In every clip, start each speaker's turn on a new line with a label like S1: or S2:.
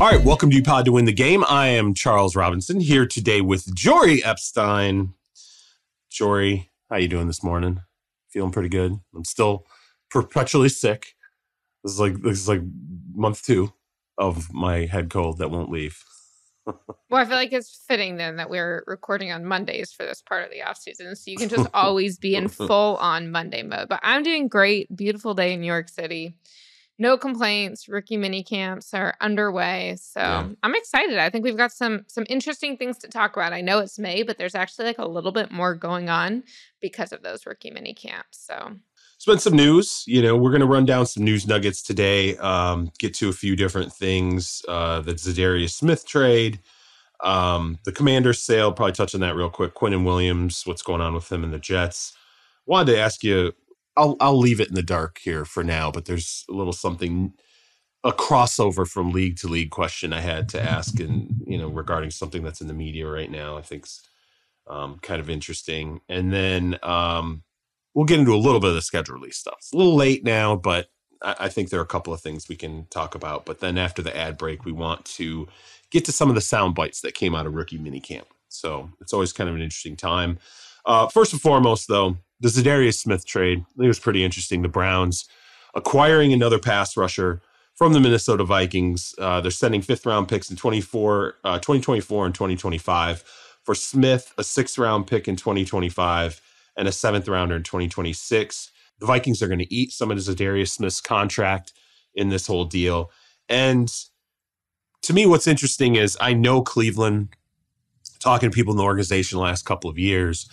S1: All right, welcome to Pod to Win the Game. I am Charles Robinson here today with Jory Epstein. Jory, how you doing this morning? Feeling pretty good. I'm still perpetually sick. This is like this is like month two of my head cold that won't leave. well,
S2: I feel like it's fitting then that we're recording on Mondays for this part of the off season, so you can just always be in full on Monday mode. But I'm doing great. Beautiful day in New York City no complaints. Rookie mini camps are underway, so yeah. I'm excited. I think we've got some some interesting things to talk about. I know it's May, but there's actually like a little bit more going on because of those rookie mini camps. So
S1: it's been some news. You know, we're going to run down some news nuggets today. Um, get to a few different things. Uh, the Zadarius Smith trade, um, the Commanders sale. Probably touch on that real quick. Quinn and Williams, what's going on with them and the Jets? Wanted to ask you I'll I'll leave it in the dark here for now, but there's a little something a crossover from league to league question I had to ask, and you know regarding something that's in the media right now, I think's um, kind of interesting. And then um, we'll get into a little bit of the schedule release stuff. It's a little late now, but I, I think there are a couple of things we can talk about. But then after the ad break, we want to get to some of the sound bites that came out of rookie minicamp. So it's always kind of an interesting time. Uh, first and foremost, though, the Zadarius Smith trade, I think it was pretty interesting. The Browns acquiring another pass rusher from the Minnesota Vikings. Uh, they're sending fifth round picks in 24, uh, 2024 and 2025. For Smith, a sixth round pick in 2025 and a seventh rounder in 2026. The Vikings are going to eat some of Zadarius Smith's contract in this whole deal. And to me, what's interesting is I know Cleveland, talking to people in the organization the last couple of years,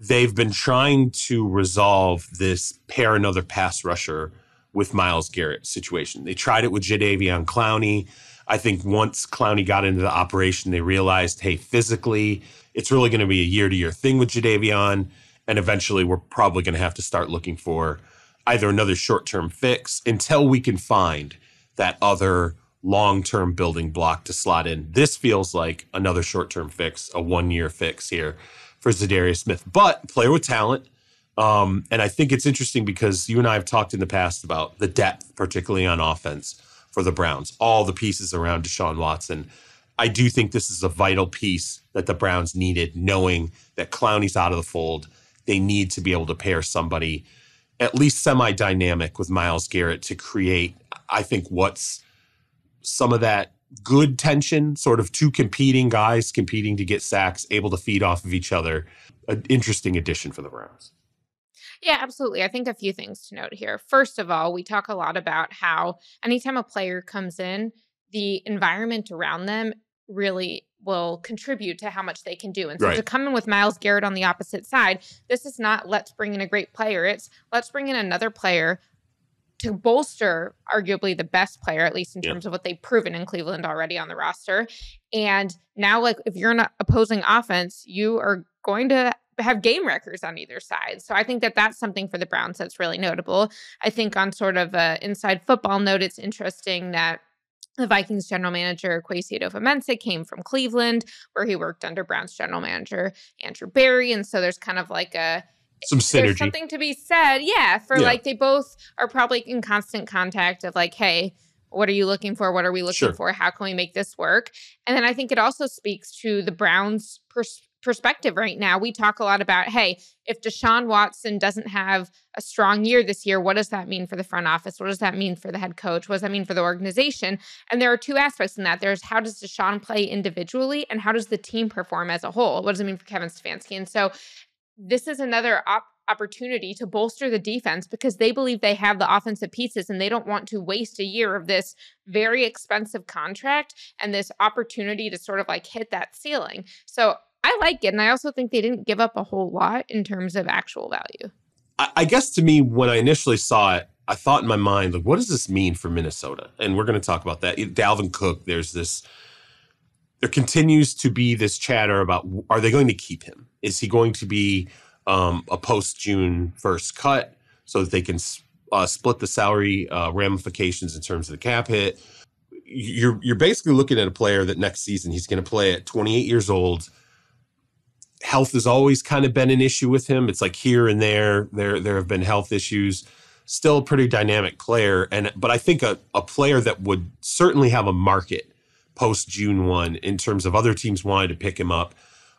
S1: they've been trying to resolve this pair another pass rusher with Miles Garrett situation. They tried it with Jadavion Clowney. I think once Clowney got into the operation, they realized, hey, physically, it's really going to be a year to year thing with Jadavion. And eventually, we're probably going to have to start looking for either another short term fix until we can find that other long term building block to slot in. This feels like another short term fix, a one year fix here for Zadarius Smith, but player with talent. Um, and I think it's interesting because you and I have talked in the past about the depth, particularly on offense for the Browns, all the pieces around Deshaun Watson. I do think this is a vital piece that the Browns needed, knowing that Clowney's out of the fold. They need to be able to pair somebody at least semi dynamic with Miles Garrett to create, I think, what's some of that good tension, sort of two competing guys competing to get sacks, able to feed off of each other. An interesting addition for the Browns.
S2: Yeah, absolutely. I think a few things to note here. First of all, we talk a lot about how anytime a player comes in, the environment around them really will contribute to how much they can do. And so right. to come in with Miles Garrett on the opposite side, this is not let's bring in a great player. It's let's bring in another player to bolster arguably the best player, at least in terms of what they've proven in Cleveland already on the roster. And now, like, if you're an opposing offense, you are going to have game records on either side. So I think that that's something for the Browns that's really notable. I think on sort of a inside football note, it's interesting that the Vikings general manager Kwesi Adofamensa came from Cleveland, where he worked under Browns general manager Andrew Barry, and so there's kind of like a
S1: some synergy. There's something
S2: to be said, yeah, for yeah. like they both are probably in constant contact of like, hey, what are you looking for? What are we looking sure. for? How can we make this work? And then I think it also speaks to the Browns' pers- perspective right now. We talk a lot about, hey, if Deshaun Watson doesn't have a strong year this year, what does that mean for the front office? What does that mean for the head coach? What does that mean for the organization? And there are two aspects in that. There's how does Deshaun play individually and how does the team perform as a whole? What does it mean for Kevin Stefanski? And so this is another op- opportunity to bolster the defense because they believe they have the offensive pieces and they don't want to waste a year of this very expensive contract and this opportunity to sort of like hit that ceiling. So I like it. And I also think they didn't give up a whole lot in terms of actual value. I, I guess to
S1: me, when I initially saw it, I thought in my mind, like, what does this mean for Minnesota? And we're going to talk about that. Dalvin Cook, there's this there continues to be this chatter about are they going to keep him? Is he going to be um, a post June 1st cut so that they can uh, split the salary uh, ramifications in terms of the cap hit? You're, you're basically looking at a player that next season he's going to play at 28 years old. Health has always kind of been an issue with him. It's like here and there, there there have been health issues still a pretty dynamic player and but i think a, a player that would certainly have a market post June 1 in terms of other teams wanting to pick him up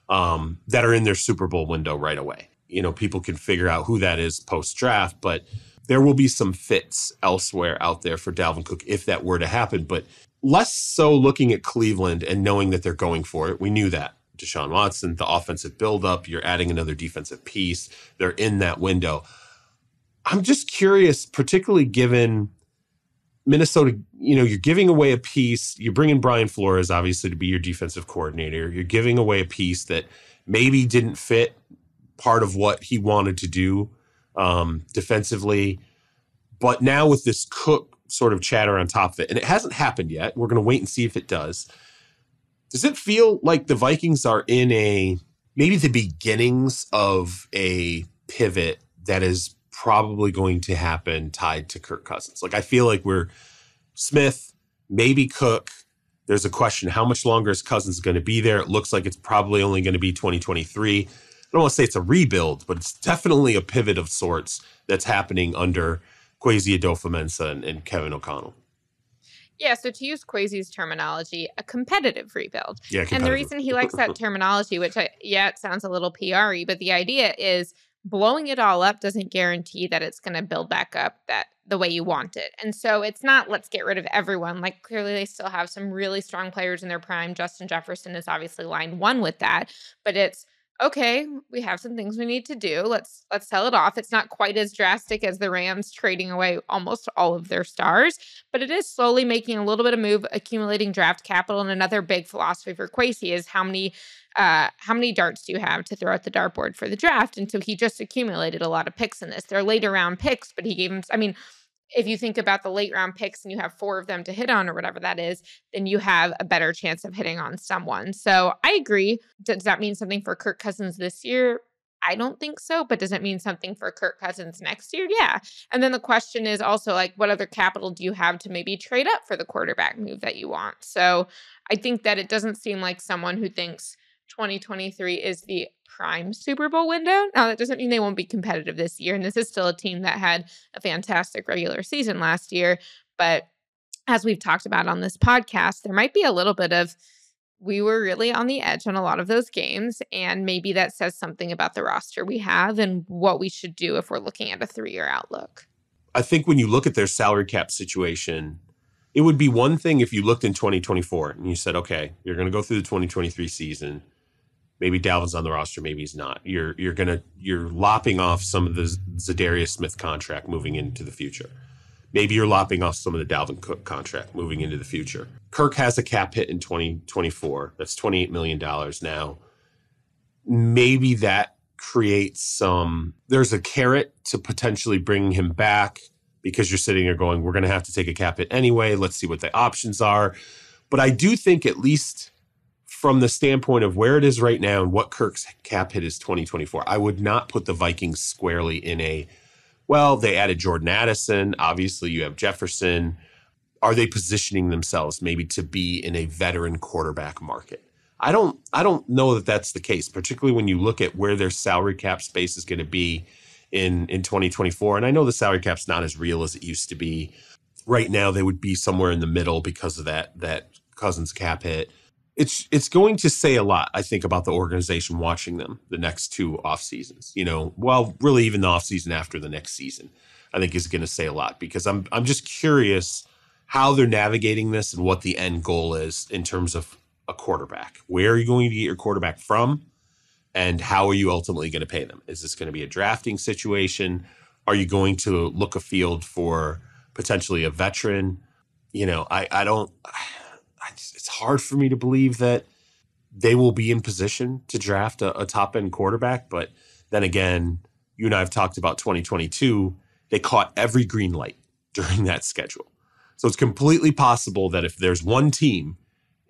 S1: um, that are in their Super Bowl window right away. You know, people can figure out who that is post draft, but there will be some fits elsewhere out there for Dalvin Cook if that were to happen. But less so looking at Cleveland and knowing that they're going for it. We knew that. Deshaun Watson, the offensive buildup, you're adding another defensive piece. They're in that window. I'm just curious, particularly given Minnesota, you know, you're giving away a piece. You're bringing Brian Flores, obviously, to be your defensive coordinator. You're giving away a piece that maybe didn't fit part of what he wanted to do um, defensively. But now with this Cook sort of chatter on top of it, and it hasn't happened yet. We're going to wait and see if it does. Does it feel like the Vikings are in a maybe the beginnings of a pivot that is probably going to happen tied to Kirk Cousins. Like I feel like we're Smith, maybe Cook. There's a question how much longer is Cousins going to be there? It looks like it's probably only going to be 2023. I don't want to say it's a rebuild, but it's definitely a pivot of sorts that's happening under Kwesi Adolfo Mensa and, and Kevin O'Connell.
S2: Yeah, so to use Quasi's terminology, a competitive rebuild. Yeah, competitive. and the reason he likes that terminology, which I, yeah, it sounds a little PRE, but the idea is blowing it all up doesn't guarantee that it's going to build back up that the way you want it. And so it's not let's get rid of everyone. Like clearly they still have some really strong players in their prime. Justin Jefferson is obviously line 1 with that, but it's okay, we have some things we need to do. Let's let's sell it off. It's not quite as drastic as the Rams trading away almost all of their stars, but it is slowly making a little bit of move, accumulating draft capital. And another big philosophy for Quasey is how many uh, how many darts do you have to throw at the dartboard for the draft? And so he just accumulated a lot of picks in this. They're later round picks, but he gave him. I mean if you think about the late round picks and you have four of them to hit on or whatever that is, then you have a better chance of hitting on someone. So I agree. Does that mean something for Kirk Cousins this year? I don't think so, but does it mean something for Kirk Cousins next year? Yeah. And then the question is also like, what other capital do you have to maybe trade up for the quarterback move that you want? So I think that it doesn't seem like someone who thinks 2023 is the prime Super Bowl window. Now, that doesn't mean they won't be competitive this year. And this is still a team that had a fantastic regular season last year. But as we've talked about on this podcast, there might be a little bit of we were really on the edge on a lot of those games. And maybe that says something about the roster we have and what we should do if we're looking at a three year outlook.
S1: I think when you look at their salary cap situation, it would be one thing if you looked in 2024 and you said, okay, you're going to go through the 2023 season maybe Dalvin's on the roster, maybe he's not. You're you're gonna you're lopping off some of the Zadarius Smith contract moving into the future. Maybe you're lopping off some of the Dalvin Cook contract moving into the future. Kirk has a cap hit in 2024. That's $28 million now. Maybe that creates some, there's a carrot to potentially bringing him back because you're sitting there going, we're going to have to take a cap hit anyway. Let's see what the options are. But I do think at least from the standpoint of where it is right now and what Kirk's cap hit is 2024, I would not put the Vikings squarely in a, well, they added Jordan Addison. Obviously, you have Jefferson. Are they positioning themselves maybe to be in a veteran quarterback market? I don't I don't know that that's the case, particularly when you look at where their salary cap space is going to be in in 2024. And I know the salary cap's not as real as it used to be. Right now, they would be somewhere in the middle because of that that Cousins cap hit it's it's going to say a lot, I think, about the organization watching them the next two off seasons. You know, well, really even the off season after the next season, I think is going to say a lot because I'm I'm just curious how they're navigating this and what the end goal is in terms of a quarterback. Where are you going to get your quarterback from? And how are you ultimately going to pay them? Is this going to be a drafting situation? Are you going to look a field for potentially a veteran? You know, I I don't it's hard for me to believe that they will be in position to draft a, a top end quarterback. But then again, you and I have talked about 2022. They caught every green light during that schedule. So it's completely possible that if there's one team,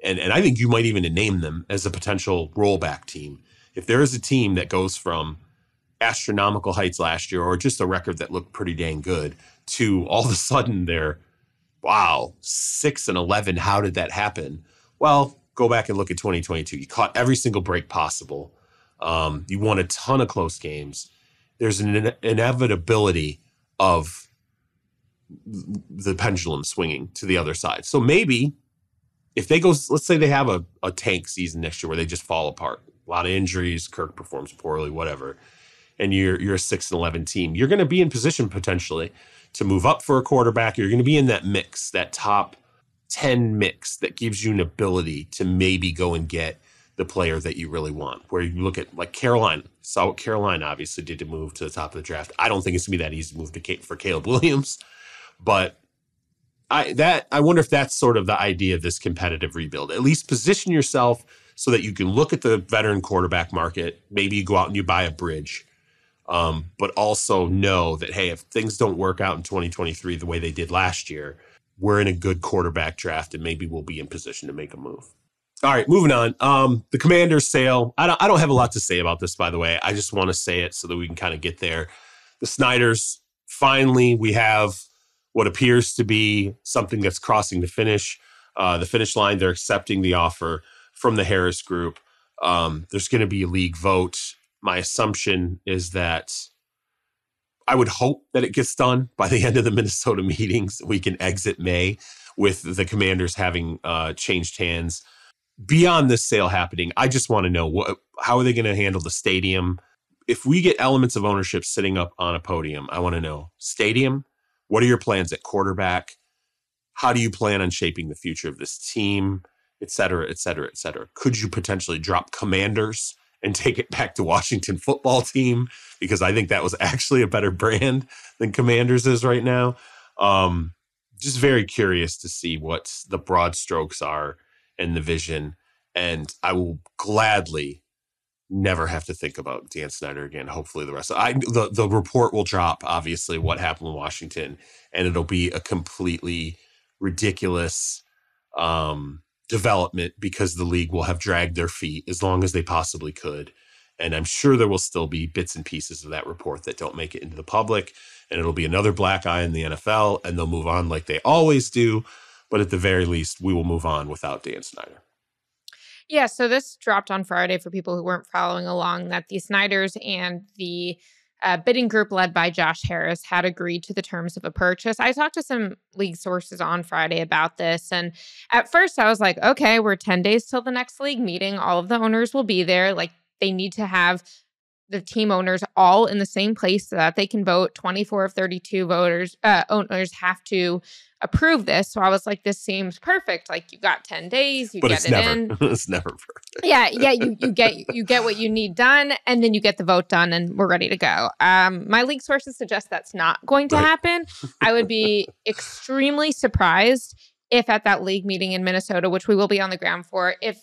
S1: and, and I think you might even name them as a potential rollback team, if there is a team that goes from astronomical heights last year or just a record that looked pretty dang good to all of a sudden they're wow, six and 11, how did that happen? Well, go back and look at 2022. You caught every single break possible. Um, you won a ton of close games. There's an in- inevitability of the pendulum swinging to the other side. So maybe if they go, let's say they have a, a tank season next year where they just fall apart, a lot of injuries, Kirk performs poorly, whatever, and you're you're a six and eleven team, you're going to be in position potentially to move up for a quarterback, you're going to be in that mix, that top 10 mix that gives you an ability to maybe go and get the player that you really want. Where you look at like Caroline saw what Caroline obviously did to move to the top of the draft. I don't think it's gonna be that easy to move to for Caleb Williams, but I that I wonder if that's sort of the idea of this competitive rebuild. At least position yourself so that you can look at the veteran quarterback market. Maybe you go out and you buy a bridge um, but also know that hey, if things don't work out in 2023 the way they did last year, we're in a good quarterback draft and maybe we'll be in position to make a move. All right, moving on. Um, the Commanders sale. I don't, I don't have a lot to say about this, by the way. I just want to say it so that we can kind of get there. The Snyders. Finally, we have what appears to be something that's crossing the finish, uh, the finish line. They're accepting the offer from the Harris Group. Um, there's going to be a league vote my assumption is that I would hope that it gets done by the end of the Minnesota meetings. We can exit May with the commanders having uh, changed hands. Beyond this sale happening, I just want to know what, how are they going to handle the stadium? If we get elements of ownership sitting up on a podium, I want to know stadium. What are your plans at quarterback? How do you plan on shaping the future of this team, et cetera, et cetera, et cetera? Could you potentially drop commanders? and take it back to Washington football team because I think that was actually a better brand than Commanders is right now. Um, just very curious to see what the broad strokes are and the vision. And I will gladly never have to think about Dan Snyder again. Hopefully, the rest of I the the report will drop. Obviously, what happened in Washington, and it'll be a completely ridiculous um, development because the league will have dragged their feet as long as they possibly could. And I'm sure there will still be bits and pieces of that report that don't make it into the public. And it'll be another black eye in the NFL, and they'll move on like they always do. But at the very least, we will move on without Dan Snyder.
S2: Yeah, so this dropped on Friday for people who weren't following along that the Snyders and the a bidding group led by Josh Harris had agreed to the terms of a purchase. I talked to some league sources on Friday about this. And at first, I was like, okay, we're 10 days till the next league meeting. All of the owners will be there. Like, they need to have the team owners all in the same place so that they can vote. 24 of 32 voters uh, owners have to approve this. So I was like, this seems perfect. Like you got 10 days, you but get it never, in. it's never perfect. Yeah, yeah. You, you get you get what you need done, and then you get the vote done, and we're ready to go. Um, my league sources suggest that's not going to right. happen. I would be extremely surprised if at that league meeting in Minnesota, which we will be on the ground for, if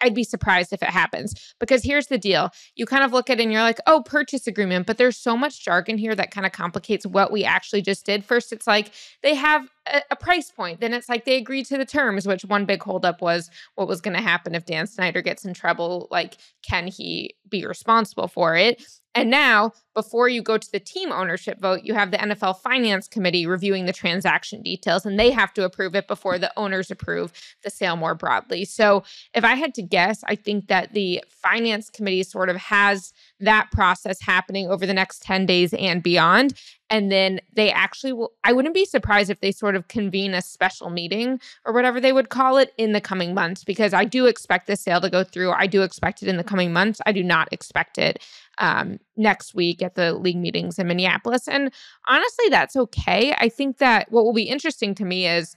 S2: I'd be surprised if it happens because here's the deal. You kind of look at it and you're like, oh, purchase agreement, but there's so much jargon here that kind of complicates what we actually just did. First, it's like they have a, price point. Then it's like they agreed to the terms, which one big holdup was what was going to happen if Dan Snyder gets in trouble. Like, can he be responsible for it? And now, before you go to the team ownership vote, you have the NFL Finance Committee reviewing the transaction details, and they have to approve it before the owners approve the sale more broadly. So, if I had to guess, I think that the Finance Committee sort of has that process happening over the next 10 days and beyond. And then they actually will, I wouldn't be surprised if they sort of convene a special meeting or whatever they would call it in the coming months, because I do expect the sale to go through. I do expect it in the coming months. I do not expect it um, next week at the league meetings in Minneapolis. And honestly, that's okay. I think that what will be interesting to me is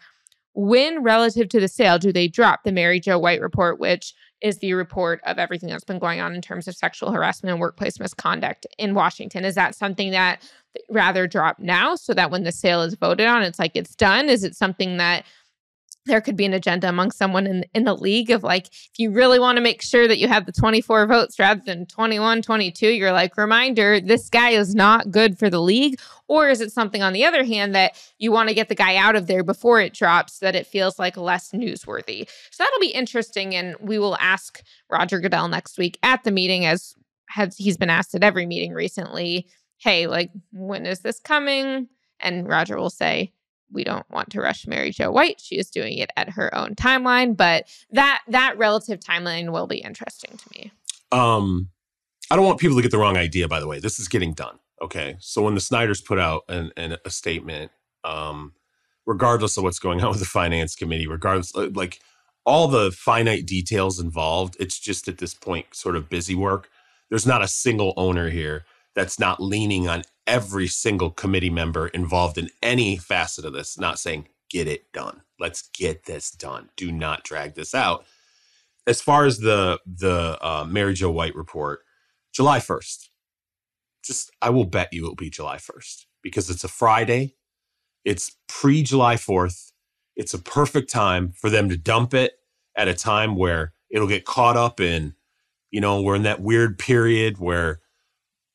S2: when relative to the sale do they drop the Mary Jo White report, which is the report of everything that's been going on in terms of sexual harassment and workplace misconduct in Washington. Is that something that rather drop now so that when the sale is voted on, it's like it's done? Is it something that there could be an agenda among someone in, in the league of like if you really want to make sure that you have the 24 votes rather than 21 22 you're like reminder this guy is not good for the league or is it something on the other hand that you want to get the guy out of there before it drops so that it feels like less newsworthy so that'll be interesting and we will ask roger goodell next week at the meeting as has he's been asked at every meeting recently hey like when is this coming and roger will say we don't want to rush Mary Jo White. She is doing it at her own timeline, but that that relative timeline will be interesting to me.
S1: Um, I don't want people to get the wrong idea. By the way, this is getting done. Okay, so when the Snyder's put out an, an a statement, um, regardless of what's going on with the finance committee, regardless uh, like all the finite details involved, it's just at this point sort of busy work. There's not a single owner here that's not leaning on every single committee member involved in any facet of this, not saying, get it done. Let's get this done. Do not drag this out. As far as the the uh, Mary Jo White report, July 1st. Just I will bet you it'll be July 1st because it's a Friday. It's pre July 4th. It's a perfect time for them to dump it at a time where it'll get caught up in, you know, we're in that weird period where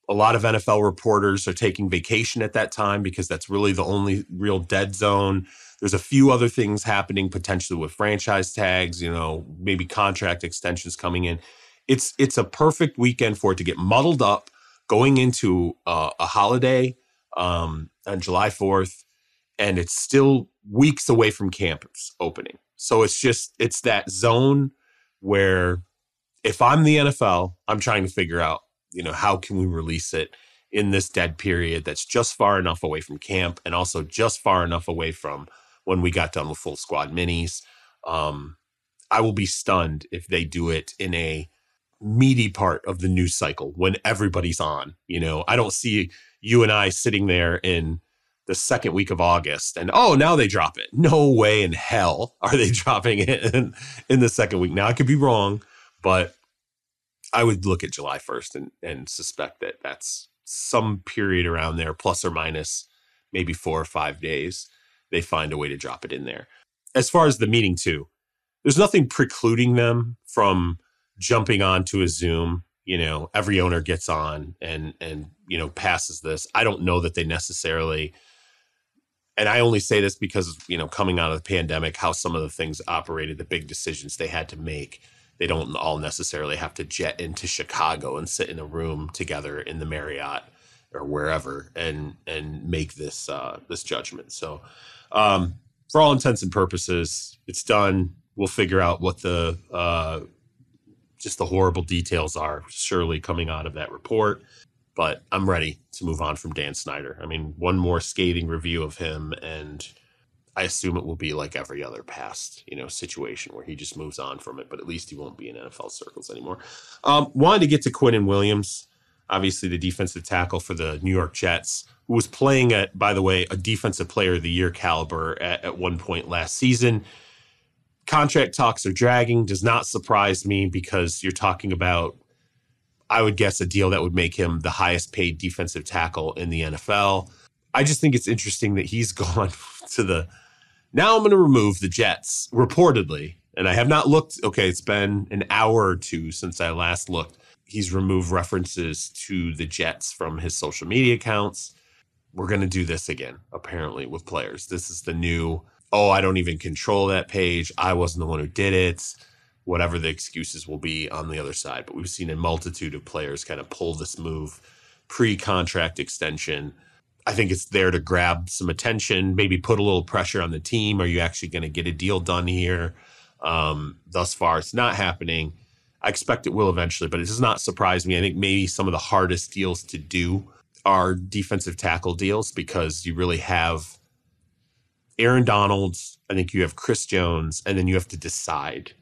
S1: a lot of NFL reporters are taking vacation at that time because that's really the only real dead zone. There's a few other things happening potentially with franchise tags, you know, maybe contract extensions coming in. It's it's a perfect weekend for it to get muddled up going into uh, a holiday um, on July 4th, and it's still weeks away from campus opening. So it's just it's that zone where if I'm the NFL, I'm trying to figure out you know, how can we release it in this dead period that's just far enough away from camp and also just far enough away from when we got done with full squad minis. Um, I will be stunned if they do it in a meaty part of the news cycle when everybody's on. You know, I don't see you and I sitting there in the second week of August and oh, now they drop it. No way in hell are they dropping it in, in the second week. Now I could be wrong, but I would look at July 1st and, and suspect that that's some period around there, plus or minus maybe four or five days, they find a way to drop it in there. As far as the meeting, too, there's nothing precluding them from jumping onto a Zoom. You know, every owner gets on and and you know passes this. I don't know that they necessarily. And I only say this because you know, coming out of the pandemic, how some of the things operated, the big decisions they had to make they don't all necessarily have to jet into Chicago and sit in a room together in the Marriott or wherever and and make this uh, this judgment. So, um, for all intents and purposes, it's done. We'll figure out what the uh, just the horrible details are surely coming out of that report. But I'm ready to move on from Dan Snyder. I mean, one more scathing review of him, and I assume it will be like every other past, you know, situation where he just moves on from it, but at least he won't be in NFL circles anymore. Um, wanted to get to Quinn and Williams, obviously the defensive tackle for the New York Jets, who was playing at, by the way, a defensive player of the year caliber at, at one point last season. Contract talks are dragging, does not surprise me because you're talking about, I would guess, a deal that would make him the highest paid defensive tackle in the NFL. I just think it's interesting that he's gone to the now I'm going to remove the Jets, reportedly. And I have not looked. Okay, it's been an hour or two since I last looked. He's removed references to the Jets from his social media accounts. We're going to do this again, apparently, with players. This is the new, oh, I don't even control that page. I wasn't the one who did it. Whatever the excuses will be on the other side. But we've seen a multitude of players kind of pull this move pre contract extension I think it's there to grab some attention, maybe put a little pressure on the team. Are you actually going to get a deal done here? Um, thus far, it's not happening. I expect it will eventually, but it does not surprise me. I think maybe some of the hardest deals to do are defensive tackle deals because you really have Aaron Donalds, I think you have Chris Jones, and then you have to decide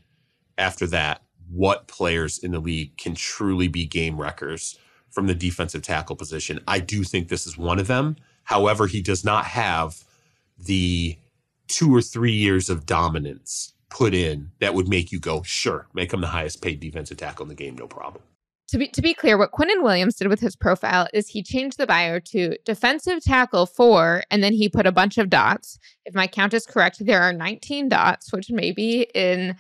S1: after that what players in the league can truly be game wreckers from the defensive tackle position. I do think this is one of them. However, he does not have the two or three years of dominance put in that would make you go, sure, make him the highest paid defensive tackle in the game, no problem.
S2: To be, to be clear, what Quinnen Williams did with his profile is he changed the bio to defensive tackle four, and then he put a bunch of dots. If my count is correct, there are 19 dots, which maybe in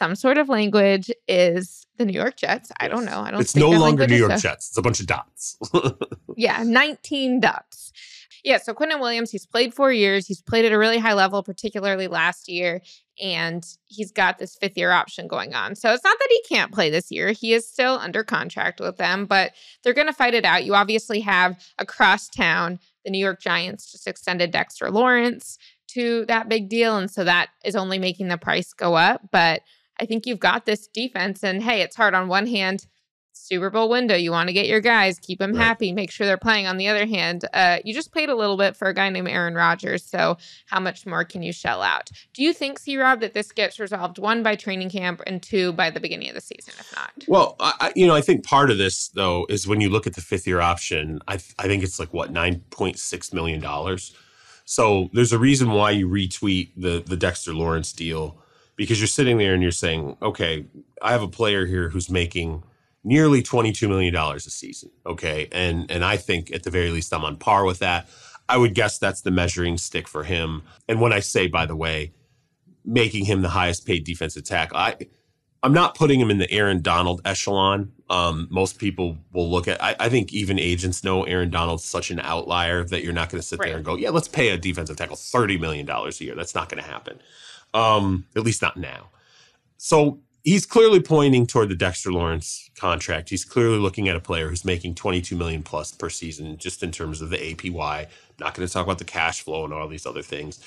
S2: some sort of language is the New York Jets. I don't know. I don't. It's no longer New York so.
S1: Jets. It's a bunch of dots.
S2: yeah, nineteen dots. Yeah. So Quentin Williams, he's played four years. He's played at a really high level, particularly last year, and he's got this fifth year option going on. So it's not that he can't play this year. He is still under contract with them, but they're going to fight it out. You obviously have across town the New York Giants just extended Dexter Lawrence to that big deal. And so that is only making the price go up. But I think you've got this defense. And hey, it's hard on one hand. Super Bowl window. You want to get your guys, keep them right. happy, make sure they're playing. On the other hand, uh, you just played a little bit for a guy named Aaron Rodgers. So, how much more can you shell out? Do you think, C Rob, that this gets resolved one by training camp and two by the beginning of the season, if not?
S1: Well, I, you know, I think part of this, though, is when you look at the fifth year option, I, I think it's like what, $9.6 million? So, there's a reason why you retweet the, the Dexter Lawrence deal because you're sitting there and you're saying, okay, I have a player here who's making nearly $22 million a season. Okay. And, and I think at the very least, I'm on par with that. I would guess that's the measuring stick for him. And when I say, by the way, making him the highest paid defensive tackle, I, I'm not putting him in the Aaron Donald echelon. Um, most people will look at. I, I, think even agents know Aaron Donald's such an outlier that you're not going to sit right. there and go, "Yeah, let's pay a defensive tackle thirty million dollars a year." That's not going to happen um, at least not now. So he's clearly pointing toward the Dexter Lawrence contract. He's clearly looking at a player who's making 22 million plus per season, just in terms of the APY. I'm not going to talk about the cash flow and all these other things.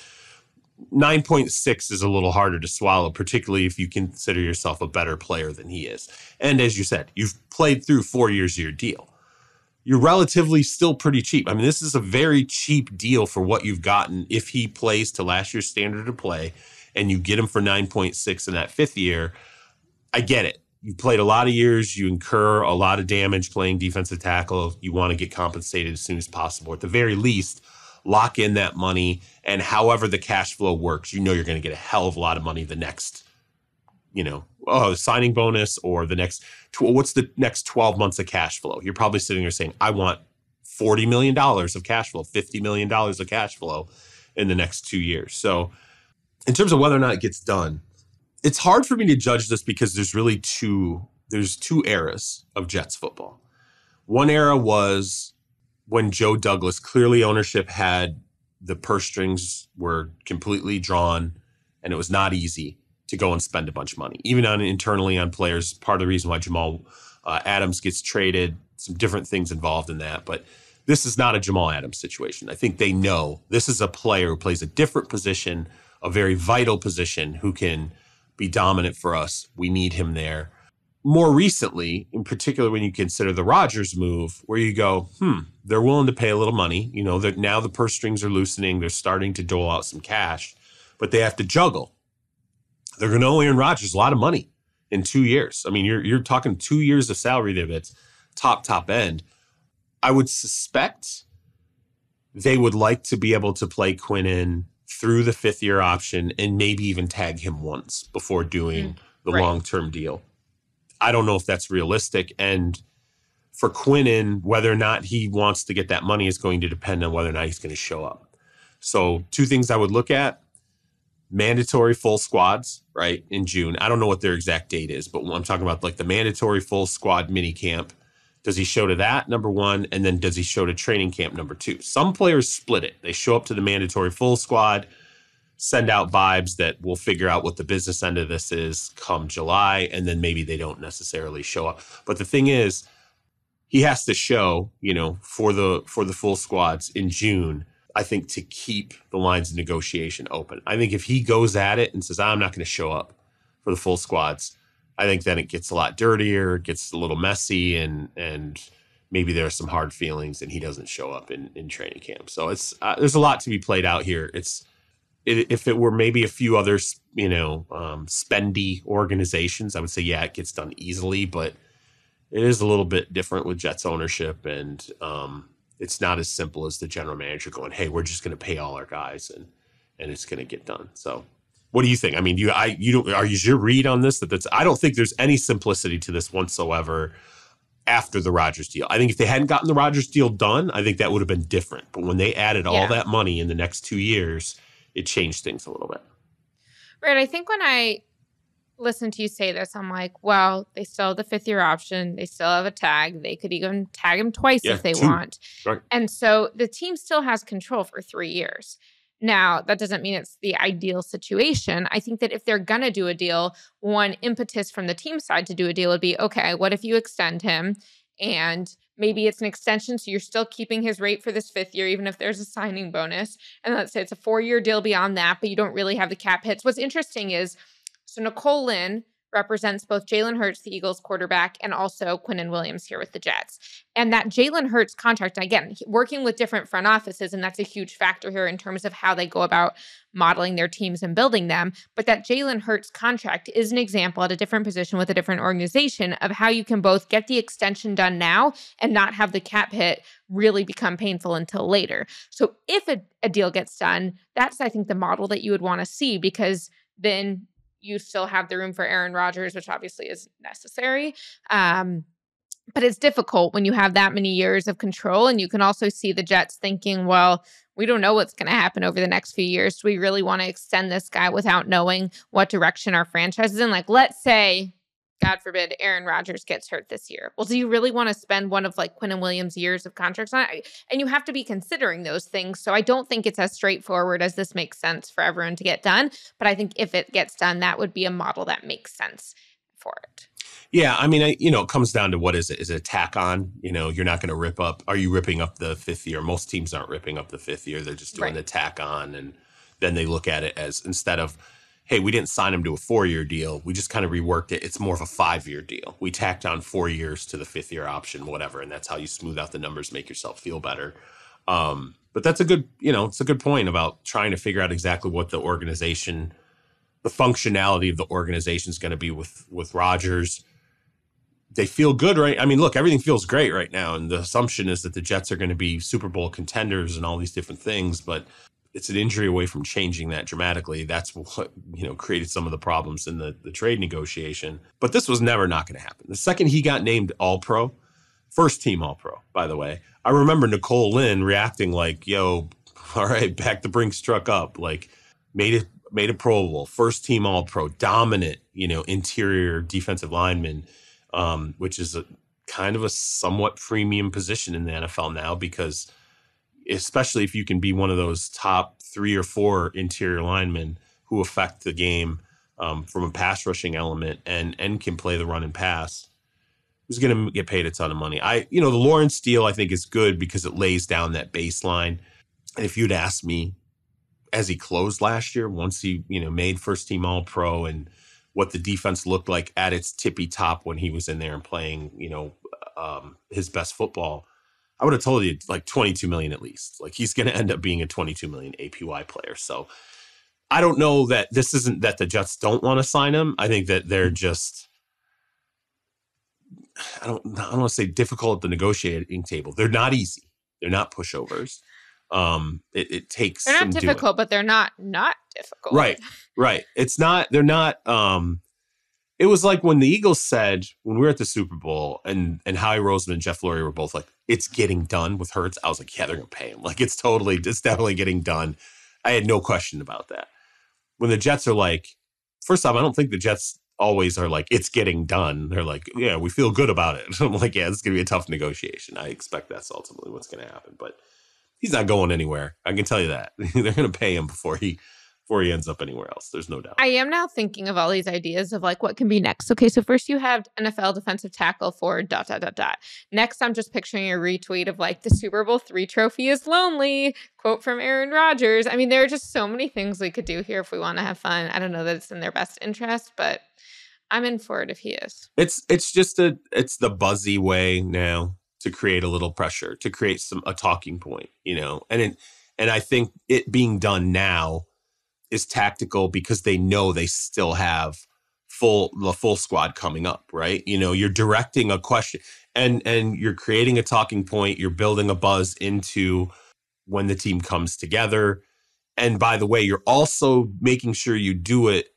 S1: 9.6 is a little harder to swallow, particularly if you consider yourself a better player than he is. And as you said, you've played through four years of your deal. You're relatively still pretty cheap. I mean, this is a very cheap deal for what you've gotten if he plays to last year's standard of play and you get him for 9.6 in that fifth year, I get it. You played a lot of years, you incur a lot of damage playing defensive tackle. You want to get compensated as soon as possible. At the very least, lock in that money. And however the cash flow works, you know you're going to get a hell of a lot of money the next, you know, oh, signing bonus or the next, tw- what's the next 12 months of cash flow? You're probably sitting there saying, I want $40 million of cash flow, $50 million of cash flow in the next two years. So in terms of whether or not it gets done, it's hard for me to judge this because there's really two there's two eras of Jets football. One era was when Joe Douglas clearly ownership had the purse strings were completely drawn and it was not easy to go and spend a bunch of money even on internally on players part of the reason why Jamal uh, Adams gets traded some different things involved in that but this is not a Jamal Adams situation. I think they know this is a player who plays a different position a very vital position who can be dominant for us. We need him there. More recently, in particular, when you consider the Rogers move, where you go, hmm, they're willing to pay a little money. You know, that now the purse strings are loosening. They're starting to dole out some cash, but they have to juggle. They're going to owe Aaron Rodgers a lot of money in two years. I mean, you're you're talking two years of salary there. That's top top end. I would suspect they would like to be able to play Quinn in through the fifth year option and maybe even tag him once before doing mm, the right. long term deal. I don't know if that's realistic. And for Quinnen, whether or not he wants to get that money is going to depend on whether or not he's going to show up. So, two things I would look at mandatory full squads, right, in June. I don't know what their exact date is, but I'm talking about like the mandatory full squad mini camp does he show to that, number one? And then does he show to training camp, number two? Some players split it. They show up to the mandatory full squad, send out vibes that we'll figure out what the business end of this is come July, and then maybe they don't necessarily show up. But the thing is, he has to show, you know, for the for the full squads in June, I think to keep the lines of negotiation open. I think if he goes at it and says, I'm not going to show up for the full squads, I think then it gets a lot dirtier, it gets a little messy, and and maybe there are some hard feelings, and he doesn't show up in in training camp. So it's uh, there's a lot to be played out here. It's it, if it were maybe a few other you know um, spendy organizations, I would say yeah, it gets done easily, but it is a little bit different with Jets ownership, and um, it's not as simple as the general manager going, "Hey, we're just going to pay all our guys and and it's going to get done." So what do you think? I mean, you I you don't are you your read on this that that's I don't think there's any simplicity to this whatsoever after the Rogers deal. I think if they hadn't gotten the Rogers deal done, I think that would have been different. But when they added yeah. all that money in the next two years, it changed things a little bit.
S2: Right. I think when I listen to you say this, I'm like, well, they still have the fifth year option. They still have a tag. They could even tag him twice yeah, if they two. want. Right. And so the team still has control for three years. Now, that doesn't mean it's the ideal situation. I think that if they're going to do a deal, one impetus from the team side to do a deal would be okay, what if you extend him? And maybe it's an extension, so you're still keeping his rate for this fifth year, even if there's a signing bonus. And let's say it's a four year deal beyond that, but you don't really have the cap hits. What's interesting is so Nicole Lynn represents both Jalen Hurts, the Eagles quarterback, and also Quinnen Williams here with the Jets. And that Jalen Hurts contract, again, working with different front offices, and that's a huge factor here in terms of how they go about modeling their teams and building them. But that Jalen Hurts contract is an example at a different position with a different organization of how you can both get the extension done now and not have the cap hit really become painful until later. So if a, a deal gets done, that's, I think, the model that you would want to see because then you still have the room for Aaron Rodgers, which obviously is necessary. Um, but it's difficult when you have that many years of control. And you can also see the Jets thinking, well, we don't know what's going to happen over the next few years. Do we really want to extend this guy without knowing what direction our franchise is in? Like, let's say God forbid Aaron Rodgers gets hurt this year. Well, do you really want to spend one of like Quinn and Williams' years of contracts on it? And you have to be considering those things. So I don't think it's as straightforward as this makes sense for everyone to get done. But I think if it gets done, that would be a model that makes sense for it.
S1: Yeah, I mean, I, you know, it comes down to what is it? Is it tack on? You know, you're not going to rip up. Are you ripping up the fifth year? Most teams aren't ripping up the fifth year. They're just doing right. the tack on, and then they look at it as instead of hey, we didn't sign him to a four year deal. We just kind of reworked it. It's more of a five year deal. We tacked on four years to the fifth year option, whatever. And that's how you smooth out the numbers, make yourself feel better. Um, but that's a good, you know, it's a good point about trying to figure out exactly what the organization, the functionality of the organization is going to be with with Rogers. They feel good, right? I mean, look, everything feels great right now, and the assumption is that the Jets are going to be Super Bowl contenders and all these different things. But it's an injury away from changing that dramatically. That's what you know created some of the problems in the, the trade negotiation. But this was never not going to happen. The second he got named All Pro, first team All Pro, by the way, I remember Nicole Lynn reacting like, "Yo, all right, back the brink struck up." Like made it made a Pro Bowl, first team All Pro, dominant, you know, interior defensive lineman, um, which is a kind of a somewhat premium position in the NFL now because especially if you can be one of those top three or four interior linemen who affect the game um, from a pass rushing element and and can play the run and pass, who's going to get paid a ton of money. I you know the Lawrence deal I think is good because it lays down that baseline. And if you'd asked me as he closed last year, once he you know made first team All Pro and what the defense looked like at its tippy top when he was in there and playing you know um, his best football I would have told you like 22 million at least. Like he's going to end up being a 22 million APY player. So I don't know that this isn't that the Jets don't want to sign him. I think that they're mm-hmm. just I don't I don't want to say difficult at the negotiating table. They're not easy. They're not pushovers. Um, it, it takes. They're not difficult,
S2: doing. but they're not not difficult. Right,
S1: right. It's not. They're not. Um, it was like when the Eagles said when we were at the Super Bowl and and Howie Roseman and Jeff Lurie were both like, "It's getting done with Hertz." I was like, "Yeah, they're gonna pay him. Like, it's totally, it's definitely getting done." I had no question about that. When the Jets are like, first off, I don't think the Jets always are like, "It's getting done." They're like, "Yeah, we feel good about it." I'm like, "Yeah, this is gonna be a tough negotiation." I expect that's ultimately what's gonna happen, but he's not going anywhere. I can tell you that they're gonna pay him before he before he ends up anywhere else. There's no doubt. I
S2: am now thinking of all these ideas of like what can be next. Okay, so first you have NFL defensive tackle for dot dot dot dot. Next, I'm just picturing a retweet of like the Super Bowl three trophy is lonely quote from Aaron Rodgers. I mean, there are just so many things we could do here if we want to have fun. I don't know that it's in their best interest, but I'm in for it if he is.
S1: It's it's just a it's the buzzy way now to create a little pressure, to create some a talking point, you know. And it and I think it being done now is tactical because they know they still have full the full squad coming up, right? You know, you're directing a question and and you're creating a talking point, you're building a buzz into when the team comes together. And by the way, you're also making sure you do it.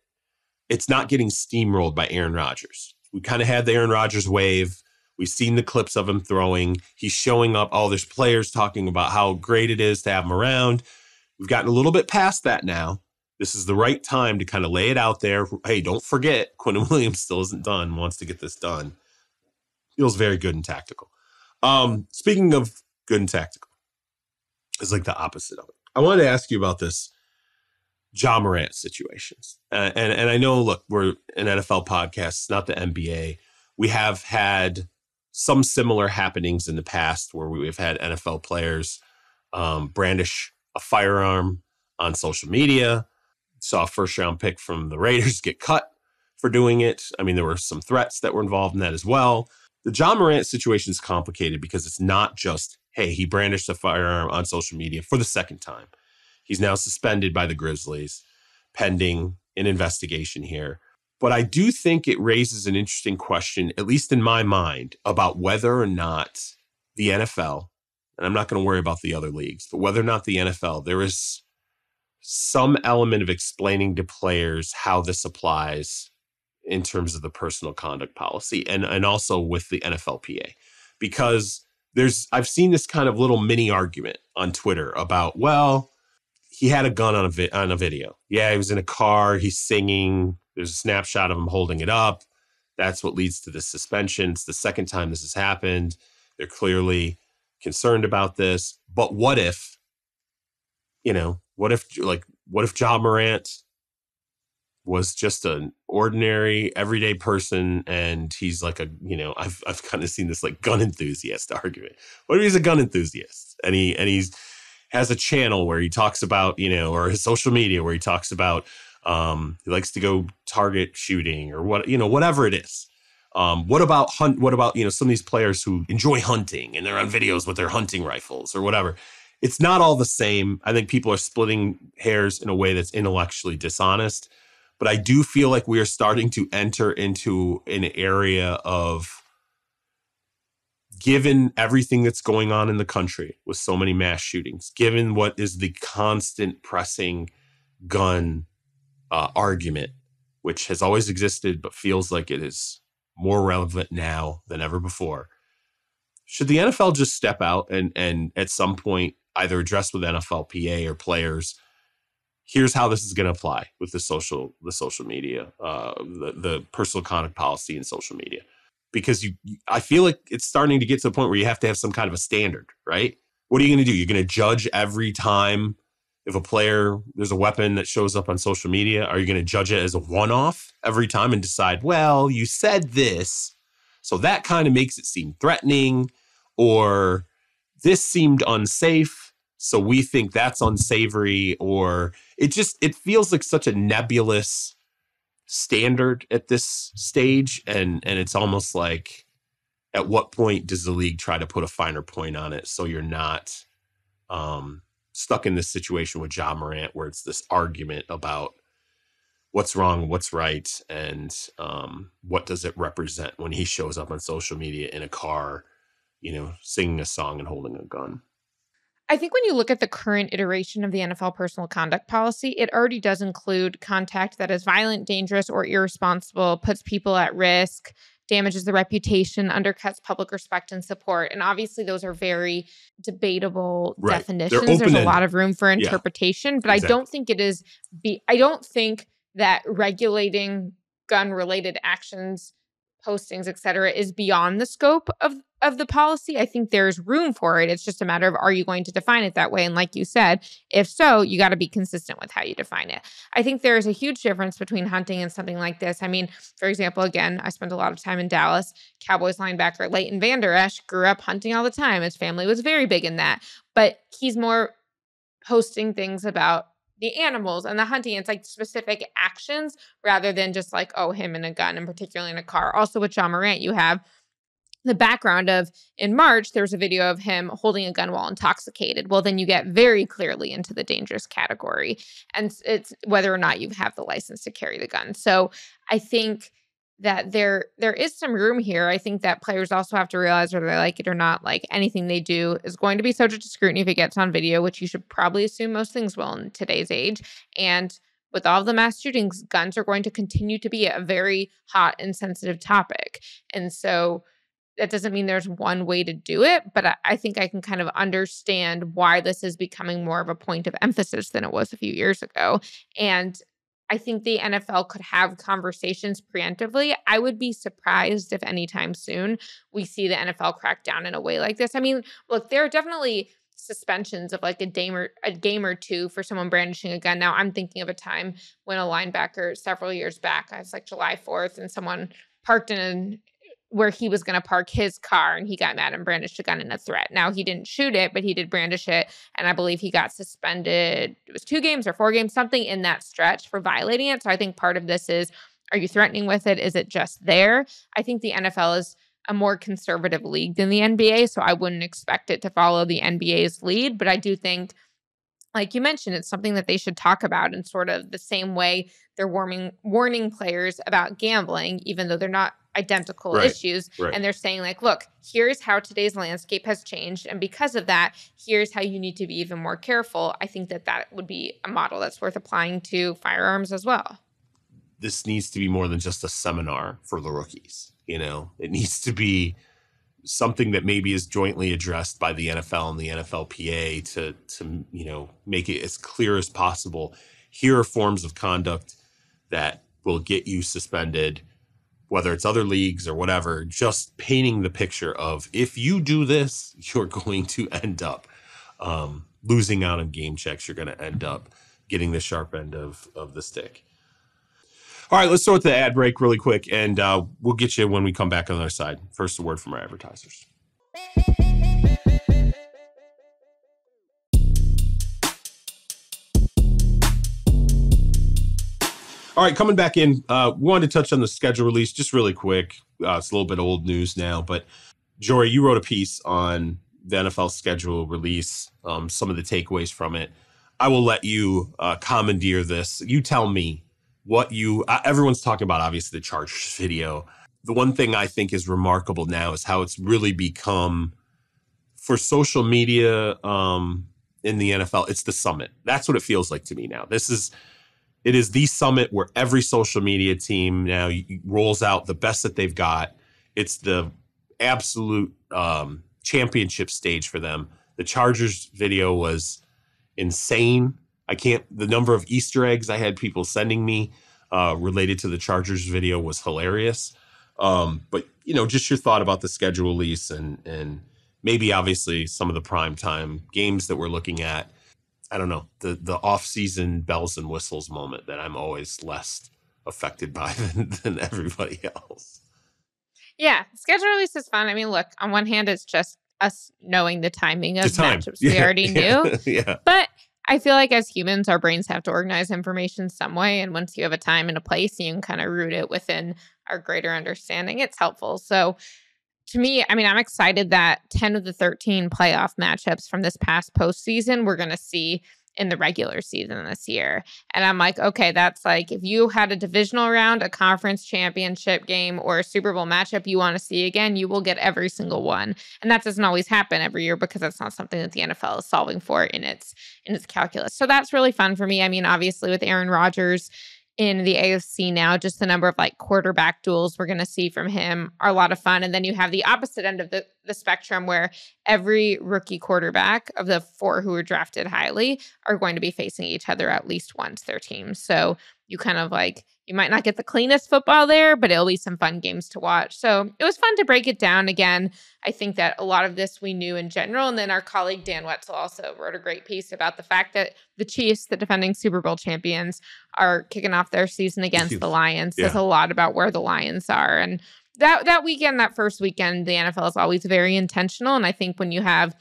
S1: It's not getting steamrolled by Aaron Rodgers. We kind of had the Aaron Rodgers wave. We've seen the clips of him throwing. He's showing up. All oh, there's players talking about how great it is to have him around. We've gotten a little bit past that now this is the right time to kind of lay it out there. Hey, don't forget, Quentin Williams still isn't done, wants to get this done. Feels very good and tactical. Um, speaking of good and tactical, is like the opposite of it. I wanted to ask you about this John Morant situations. Uh, and, and I know, look, we're an NFL podcast, it's not the NBA. We have had some similar happenings in the past where we've had NFL players um, brandish a firearm on social media saw a first round pick from the Raiders get cut for doing it. I mean, there were some threats that were involved in that as well. The John Morant situation is complicated because it's not just, hey, he brandished a firearm on social media for the second time. He's now suspended by the Grizzlies, pending an investigation here. But I do think it raises an interesting question, at least in my mind, about whether or not the NFL, and I'm not going to worry about the other leagues, but whether or not the NFL, there is some element of explaining to players how this applies in terms of the personal conduct policy and, and also with the NFLPA. Because there's I've seen this kind of little mini argument on Twitter about, well, he had a gun on a vi- on a video. Yeah, he was in a car, he's singing, there's a snapshot of him holding it up. That's what leads to the suspension. It's the second time this has happened. They're clearly concerned about this. But what if, you know, what if like what if John Morant was just an ordinary everyday person and he's like a you know I've I've kind of seen this like gun enthusiast argument. What if he's a gun enthusiast and he and he's has a channel where he talks about you know or his social media where he talks about um, he likes to go target shooting or what you know whatever it is. Um, what about hunt? What about you know some of these players who enjoy hunting and they're on videos with their hunting rifles or whatever? it's not all the same. I think people are splitting hairs in a way that's intellectually dishonest. But I do feel like we are starting to enter into an area of, given everything that's going on in the country with so many mass shootings, given what is the constant pressing gun uh, argument, which has always existed but feels like it is more relevant now than ever before should the NFL just step out and and at some point either addressed with NFLPA or players. Here's how this is going to apply with the social the social media, uh, the the personal conduct policy and social media, because you, you I feel like it's starting to get to the point where you have to have some kind of a standard, right? What are you going to do? You're going to judge every time if a player there's a weapon that shows up on social media. Are you going to judge it as a one off every time and decide, well, you said this, so that kind of makes it seem threatening, or this seemed unsafe so we think that's unsavory or it just it feels like such a nebulous standard at this stage and and it's almost like at what point does the league try to put a finer point on it so you're not um stuck in this situation with John Morant where it's this argument about what's wrong, what's right, and um, what does it represent when he shows up on social media in a car, you know, singing a song and holding a gun.
S2: I think when you look at the current iteration of the NFL personal conduct policy, it already does include contact that is violent, dangerous, or irresponsible, puts people at risk, damages the reputation, undercuts public respect and support. And obviously, those are very debatable right. definitions. There's a lot of room for interpretation, yeah. but exactly. I don't think it is. Be- I don't think that regulating gun related actions postings, et cetera, is beyond the scope of, of the policy. I think there's room for it. It's just a matter of are you going to define it that way? And like you said, if so, you got to be consistent with how you define it. I think there is a huge difference between hunting and something like this. I mean, for example, again, I spent a lot of time in Dallas. Cowboys linebacker Leighton Vander Esch grew up hunting all the time. His family was very big in that, but he's more posting things about the animals and the hunting. It's like specific actions rather than just like, oh, him and a gun, and particularly in a car. Also, with John Morant, you have the background of in March, there was a video of him holding a gun while intoxicated. Well, then you get very clearly into the dangerous category, and it's whether or not you have the license to carry the gun. So I think that there there is some room here. I think that players also have to realize whether they like it or not, like anything they do is going to be subject to scrutiny if it gets on video, which you should probably assume most things will in today's age. And with all the mass shootings, guns are going to continue to be a very hot and sensitive topic. And so that doesn't mean there's one way to do it, but I, I think I can kind of understand why this is becoming more of a point of emphasis than it was a few years ago. And I think the NFL could have conversations preemptively. I would be surprised if anytime soon we see the NFL crack down in a way like this. I mean, look, there are definitely suspensions of like a game or a game or two for someone brandishing a gun. Now I'm thinking of a time when a linebacker several years back, I was like July 4th, and someone parked in an where he was going to park his car and he got mad and brandished a gun in a threat. Now he didn't shoot it, but he did brandish it. And I believe he got suspended. It was two games or four games, something in that stretch for violating it. So I think part of this is are you threatening with it? Is it just there? I think the NFL is a more conservative league than the NBA. So I wouldn't expect it to follow the NBA's lead. But I do think like you mentioned, it's something that they should talk about in sort of the same way they're warming, warning players about gambling, even though they're not identical right. issues. Right. And they're saying, like, look, here's how today's landscape has changed. And because of that, here's how you need to be even more careful. I think that that would be a model that's worth applying to firearms as well.
S1: This needs to be more than just a seminar for the rookies. You know, it needs to be something that maybe is jointly addressed by the NFL and the NFLPA to to you know make it as clear as possible. Here are forms of conduct that will get you suspended, whether it's other leagues or whatever. Just painting the picture of if you do this, you're going to end up um, losing out on game checks. You're going to end up getting the sharp end of of the stick. All right, let's start with the ad break really quick, and uh, we'll get you when we come back on the other side. First, a word from our advertisers. All right, coming back in, uh, we wanted to touch on the schedule release just really quick. Uh, it's a little bit old news now, but Jory, you wrote a piece on the NFL schedule release, um, some of the takeaways from it. I will let you uh, commandeer this. You tell me what you uh, everyone's talking about obviously the charge video the one thing i think is remarkable now is how it's really become for social media um, in the nfl it's the summit that's what it feels like to me now this is it is the summit where every social media team now rolls out the best that they've got it's the absolute um, championship stage for them the chargers video was insane I can't, the number of Easter eggs I had people sending me uh, related to the Chargers video was hilarious. Um, but, you know, just your thought about the schedule release and, and maybe obviously some of the prime time games that we're looking at. I don't know, the, the off season bells and whistles moment that I'm always less affected by than, than everybody else.
S2: Yeah, schedule release is fun. I mean, look, on one hand, it's just us knowing the timing of the time. matchups yeah, we already yeah, knew. Yeah. But I feel like as humans, our brains have to organize information some way. And once you have a time and a place, you can kind of root it within our greater understanding. It's helpful. So, to me, I mean, I'm excited that 10 of the 13 playoff matchups from this past postseason, we're going to see in the regular season this year. And I'm like, okay, that's like if you had a divisional round, a conference championship game, or a Super Bowl matchup you want to see again, you will get every single one. And that doesn't always happen every year because that's not something that the NFL is solving for in its in its calculus. So that's really fun for me. I mean, obviously with Aaron Rodgers in the AFC now, just the number of like quarterback duels we're going to see from him are a lot of fun. And then you have the opposite end of the, the spectrum where every rookie quarterback of the four who were drafted highly are going to be facing each other at least once their team. So you kind of like you might not get the cleanest football there, but it'll be some fun games to watch. So it was fun to break it down again. I think that a lot of this we knew in general. And then our colleague Dan Wetzel also wrote a great piece about the fact that the Chiefs, the defending Super Bowl champions, are kicking off their season against the Lions. Yeah. There's a lot about where the Lions are. And that that weekend, that first weekend, the NFL is always very intentional. And I think when you have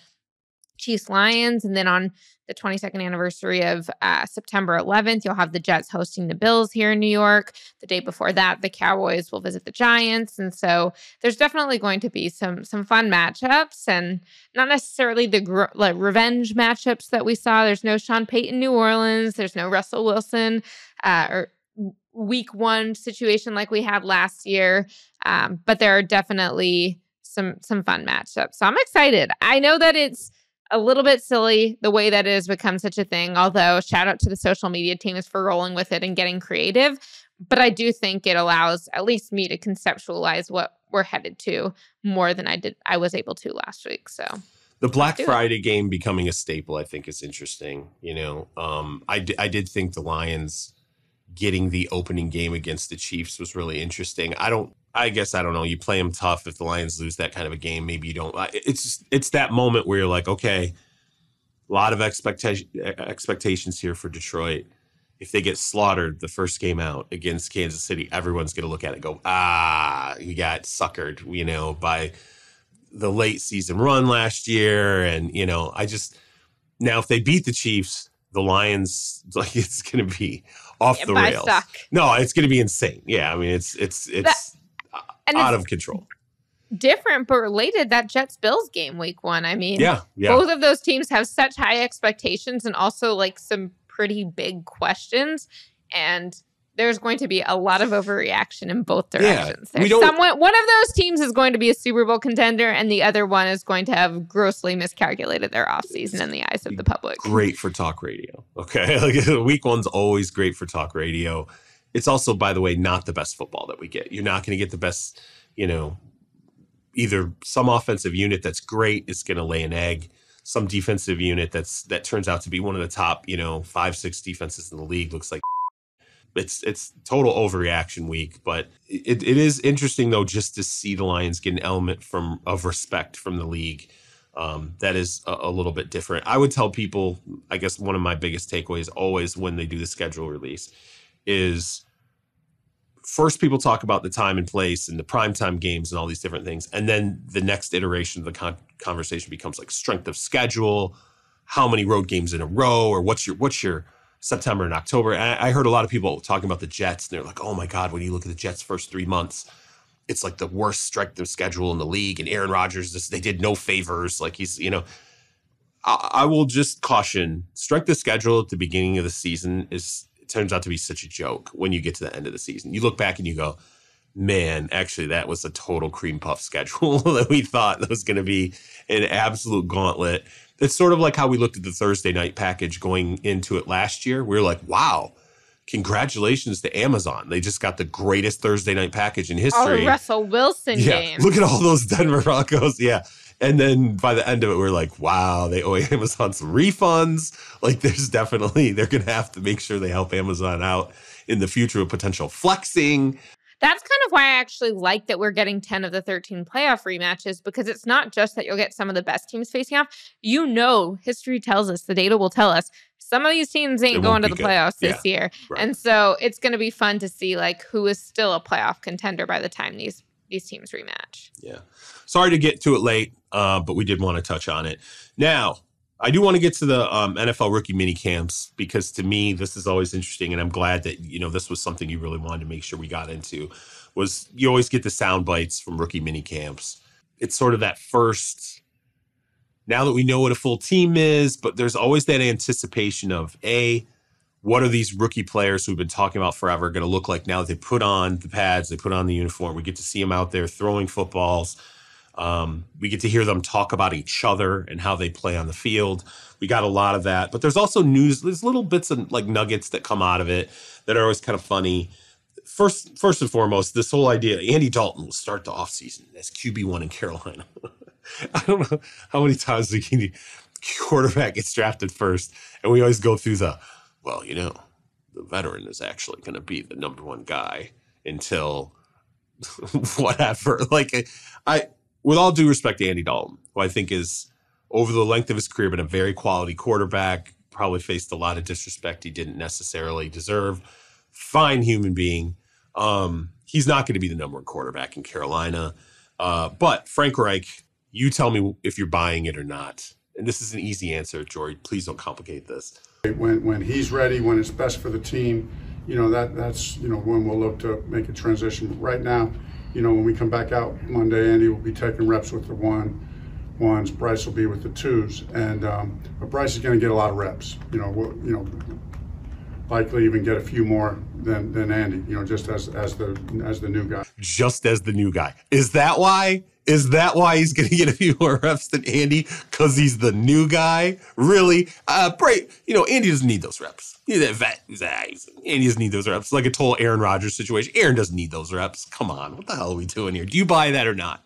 S2: Chiefs Lions. And then on the 22nd anniversary of uh, September 11th, you'll have the Jets hosting the Bills here in New York. The day before that, the Cowboys will visit the Giants. And so there's definitely going to be some some fun matchups and not necessarily the gr- like revenge matchups that we saw. There's no Sean Payton New Orleans. There's no Russell Wilson uh, or week one situation like we had last year. Um, but there are definitely some some fun matchups. So I'm excited. I know that it's a little bit silly the way that it has become such a thing. Although, shout out to the social media teams for rolling with it and getting creative. But I do think it allows at least me to conceptualize what we're headed to more than I did I was able to last week. So
S1: the Black Friday it. game becoming a staple, I think, is interesting. You know, um, I, d- I did think the Lions getting the opening game against the Chiefs was really interesting. I don't I guess I don't know. You play them tough. If the Lions lose that kind of a game, maybe you don't. It's it's that moment where you're like, okay, a lot of expectation expectations here for Detroit. If they get slaughtered the first game out against Kansas City, everyone's going to look at it go, ah, you got suckered, you know, by the late season run last year, and you know, I just now if they beat the Chiefs, the Lions like it's going to be off the rails. No, it's going to be insane. Yeah, I mean, it's it's it's
S2: that, out it's of control. Different but related that Jets Bills game week one. I mean, yeah, yeah, both of those teams have such high expectations and also like some pretty big questions. And there's going to be a lot of overreaction in both directions. Yeah, we don't, someone, one of those teams is going to be a Super Bowl contender, and the other one is going to have grossly miscalculated their offseason in the eyes of the public.
S1: Great for talk radio. Okay. The week one's always great for talk radio. It's also, by the way, not the best football that we get. You're not going to get the best, you know, either some offensive unit that's great, it's going to lay an egg some defensive unit that's that turns out to be one of the top, you know, five, six defenses in the league looks like it's it's total overreaction week, but it, it is interesting though just to see the Lions get an element from of respect from the league. Um, that is a, a, little bit different. I would tell people, I guess one of my biggest takeaways always when they do the schedule release is first people talk about the time and place and the primetime games and all these different things. And then the next iteration of the con- conversation becomes like strength of schedule, how many road games in a row, or what's your, what's your, September and October. And I heard a lot of people talking about the Jets, and they're like, "Oh my God!" When you look at the Jets' first three months, it's like the worst strength of schedule in the league. And Aaron Rodgers, they did no favors. Like he's, you know, I, I will just caution: strength of schedule at the beginning of the season is turns out to be such a joke when you get to the end of the season. You look back and you go, man, actually, that was a total cream puff schedule that we thought that was going to be an absolute gauntlet it's sort of like how we looked at the Thursday night package going into it last year. We were like, wow, congratulations to Amazon. They just got the greatest Thursday night package in history. Our
S2: Russell Wilson yeah, game. Look at
S1: all those Denver Broncos. Yeah. And then by the end of it, we we're like, wow, they owe Amazon some refunds. Like, there's definitely, they're going to have to make sure they help Amazon out in the future of potential flexing.
S2: That's kind of why I actually like that we're getting 10 of the 13 playoff rematches because it's not just that you'll get some of the best teams facing off. You know, history tells us, the data will tell us, some of these teams ain't going to the good. playoffs yeah. this year. Right. And so it's going to be fun to see like who is still a playoff contender by the time these these teams rematch.
S1: Yeah. Sorry to get to it late, uh, but we did want to touch on it. Now, I do want to get to the um, NFL rookie mini camps because to me this is always interesting, and I'm glad that you know this was something you really wanted to make sure we got into. Was you always get the sound bites from rookie mini camps? It's sort of that first. Now that we know what a full team is, but there's always that anticipation of a, what are these rookie players who've been talking about forever going to look like now that they put on the pads, they put on the uniform? We get to see them out there throwing footballs um, we get to hear them talk about each other and how they play on the field. We got a lot of that, but there's also news. There's little bits of like nuggets that come out of it that are always kind of funny. First, first and foremost, this whole idea Andy Dalton will start the offseason as QB one in Carolina. I don't know how many times the quarterback gets drafted first, and we always go through the well, you know, the veteran is actually going to be the number one guy until whatever. Like I with all due respect to Andy Dalton, who I think is over the length of his career been a very quality quarterback, probably faced a lot of disrespect he didn't necessarily deserve. Fine human being. Um, he's not going to be the number one quarterback in Carolina. Uh, but Frank Reich, you tell me if you're buying it or not. And this is an easy answer, Jory. Please don't complicate this. When, when he's ready, when it's best for the team, you know that that's you know when we'll look to make a transition. But right now, you know, when we come back out Monday, Andy will be taking reps with the one ones. Bryce will be with the twos, and um, but Bryce is going to get a lot of reps. You know, you know, likely even get a few more than than Andy. You know, just as as the as the new guy. Just as the new guy. Is that why? Is that why he's going to get a few more reps than Andy? Because he's the new guy? Really? Uh, Bray, you know, Andy doesn't need those reps. He's a vet. He's a, he's, Andy doesn't need those reps. Like a total Aaron Rodgers situation. Aaron doesn't need those reps. Come on. What the hell are we doing here? Do you buy that or not?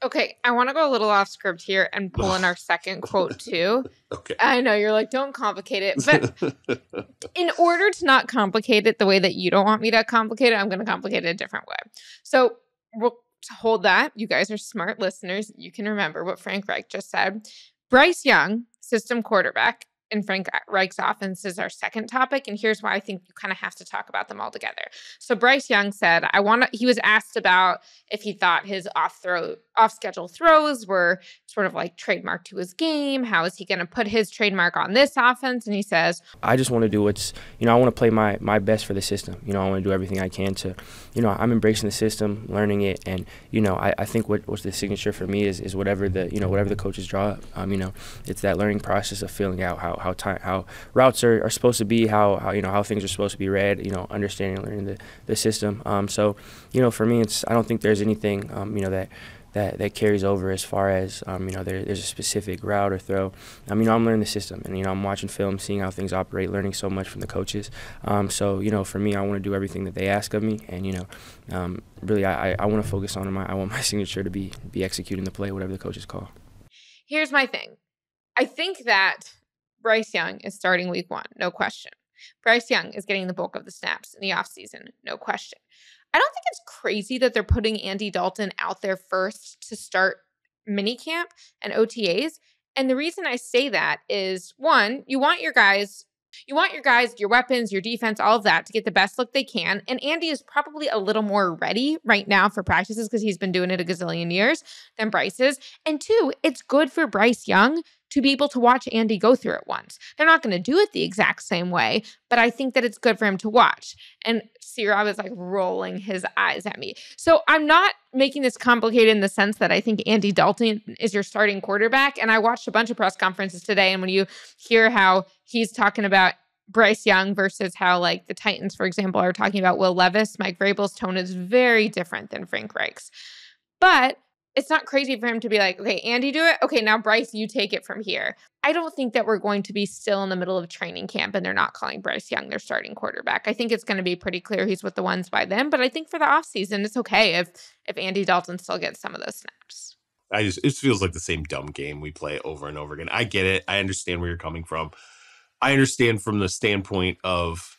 S2: Okay, I want to go a little off script here and pull in our second quote too. okay. I know you're like, don't complicate it. But in order to not complicate it the way that you don't want me to complicate it, I'm going to complicate it a different way. So, we'll. To hold that. You guys are smart listeners. You can remember what Frank Reich just said. Bryce Young, system quarterback, and Frank Reich's offense is our second topic. And here's why I think you kind of have to talk about them all together. So Bryce Young said, I want to, he was asked about if he thought his off throw, off schedule throws were sort of like trademark to his game. How is he going to put his trademark on this offense? And he says, I just want to do what's, you know, I want to play my, my best for the system. You know, I want to do everything I can to, you know, I'm embracing the system, learning it. And, you know, I, I think what, what's the signature for me is, is whatever the, you know, whatever the coaches draw up, um, you know, it's that learning process of feeling out how, about how time, how routes are, are supposed to be, how, how you know how things are supposed to be read. You know, understanding learning the, the system. Um, so, you know, for me, it's I don't think there's anything um, you know that that, that carries over as far as um, you know there, there's a specific route or throw. I mean, I'm learning the system, and you know I'm watching film, seeing how things operate, learning so much from the coaches. Um, so you know, for me, I want to do everything that they ask of me, and you know, um, really, I, I want to focus on my I want my signature to be be executing the play, whatever the coaches call. Here's my thing, I think that Bryce Young is starting week one, no question. Bryce Young is getting the bulk of the snaps in the offseason, no question. I don't think it's crazy that they're putting Andy Dalton out there first to start minicamp and OTAs. And the reason I say that is one, you want your guys you want your guys, your weapons, your defense, all of that to get the best look they can. And Andy is probably a little more ready right now for practices because he's been doing it a gazillion years than Bryce is. And two, it's good for Bryce Young to be able to watch Andy go through it once. They're not going to do it the exact same way, but I think that it's good for him to watch. And Sierra was like rolling his eyes at me. So I'm not making this complicated in the sense that I think Andy Dalton is your starting quarterback. And I watched a bunch of press conferences today. And when you hear how he's talking about Bryce Young versus how, like, the Titans, for example, are talking about Will Levis, Mike Vrabel's tone is very different than Frank Reich's. But it's not crazy for him to be like, okay, Andy, do it. Okay, now Bryce, you take it from here. I don't think that we're going to be still in the middle of training camp and they're not calling Bryce Young their starting quarterback. I think it's going to be pretty clear he's with the ones by then, but I think for the offseason, it's okay if if Andy Dalton still gets some of those snaps.
S1: I just it feels like the same dumb game we play over and over again. I get it. I understand where you're coming from. I understand from the standpoint of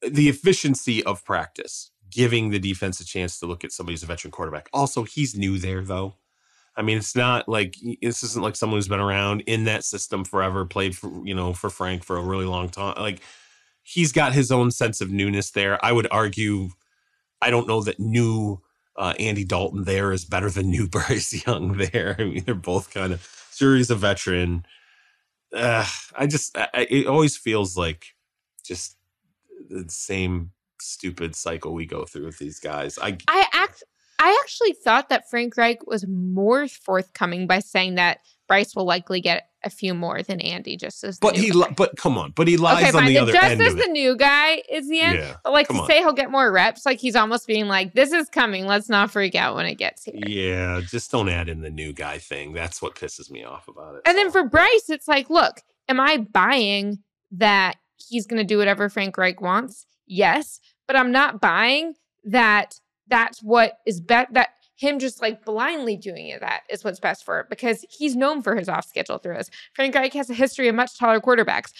S1: the efficiency of practice giving the defense a chance to look at somebody who's a veteran quarterback. Also, he's new there though. I mean, it's not like this isn't like someone who's been around in that system forever, played for you know for Frank for a really long time. Like he's got his own sense of newness there. I would argue, I don't know that new uh, Andy Dalton there is better than new Bryce Young there. I mean, they're both kind of sure he's a veteran. Uh, I just I, it always feels like just the same stupid cycle we go through with these guys. I
S2: I act I actually thought that Frank Reich was more forthcoming by saying that Bryce will likely get a few more than Andy just as But he
S1: li- but come on, but he lies okay, on fine. the other just end. Just as the
S2: new guy is the end. Yeah, but like to on. say he'll get more reps, like he's almost being like, This is coming. Let's not freak out when it gets here.
S1: Yeah, just don't add in the new guy thing. That's what pisses me off about it.
S2: And so. then for Bryce, it's like, look, am I buying that he's gonna do whatever Frank Reich wants? Yes but I'm not buying that that's what is best that him just like blindly doing it that is what's best for it because he's known for his off schedule throws. Frank Reich has a history of much taller quarterbacks.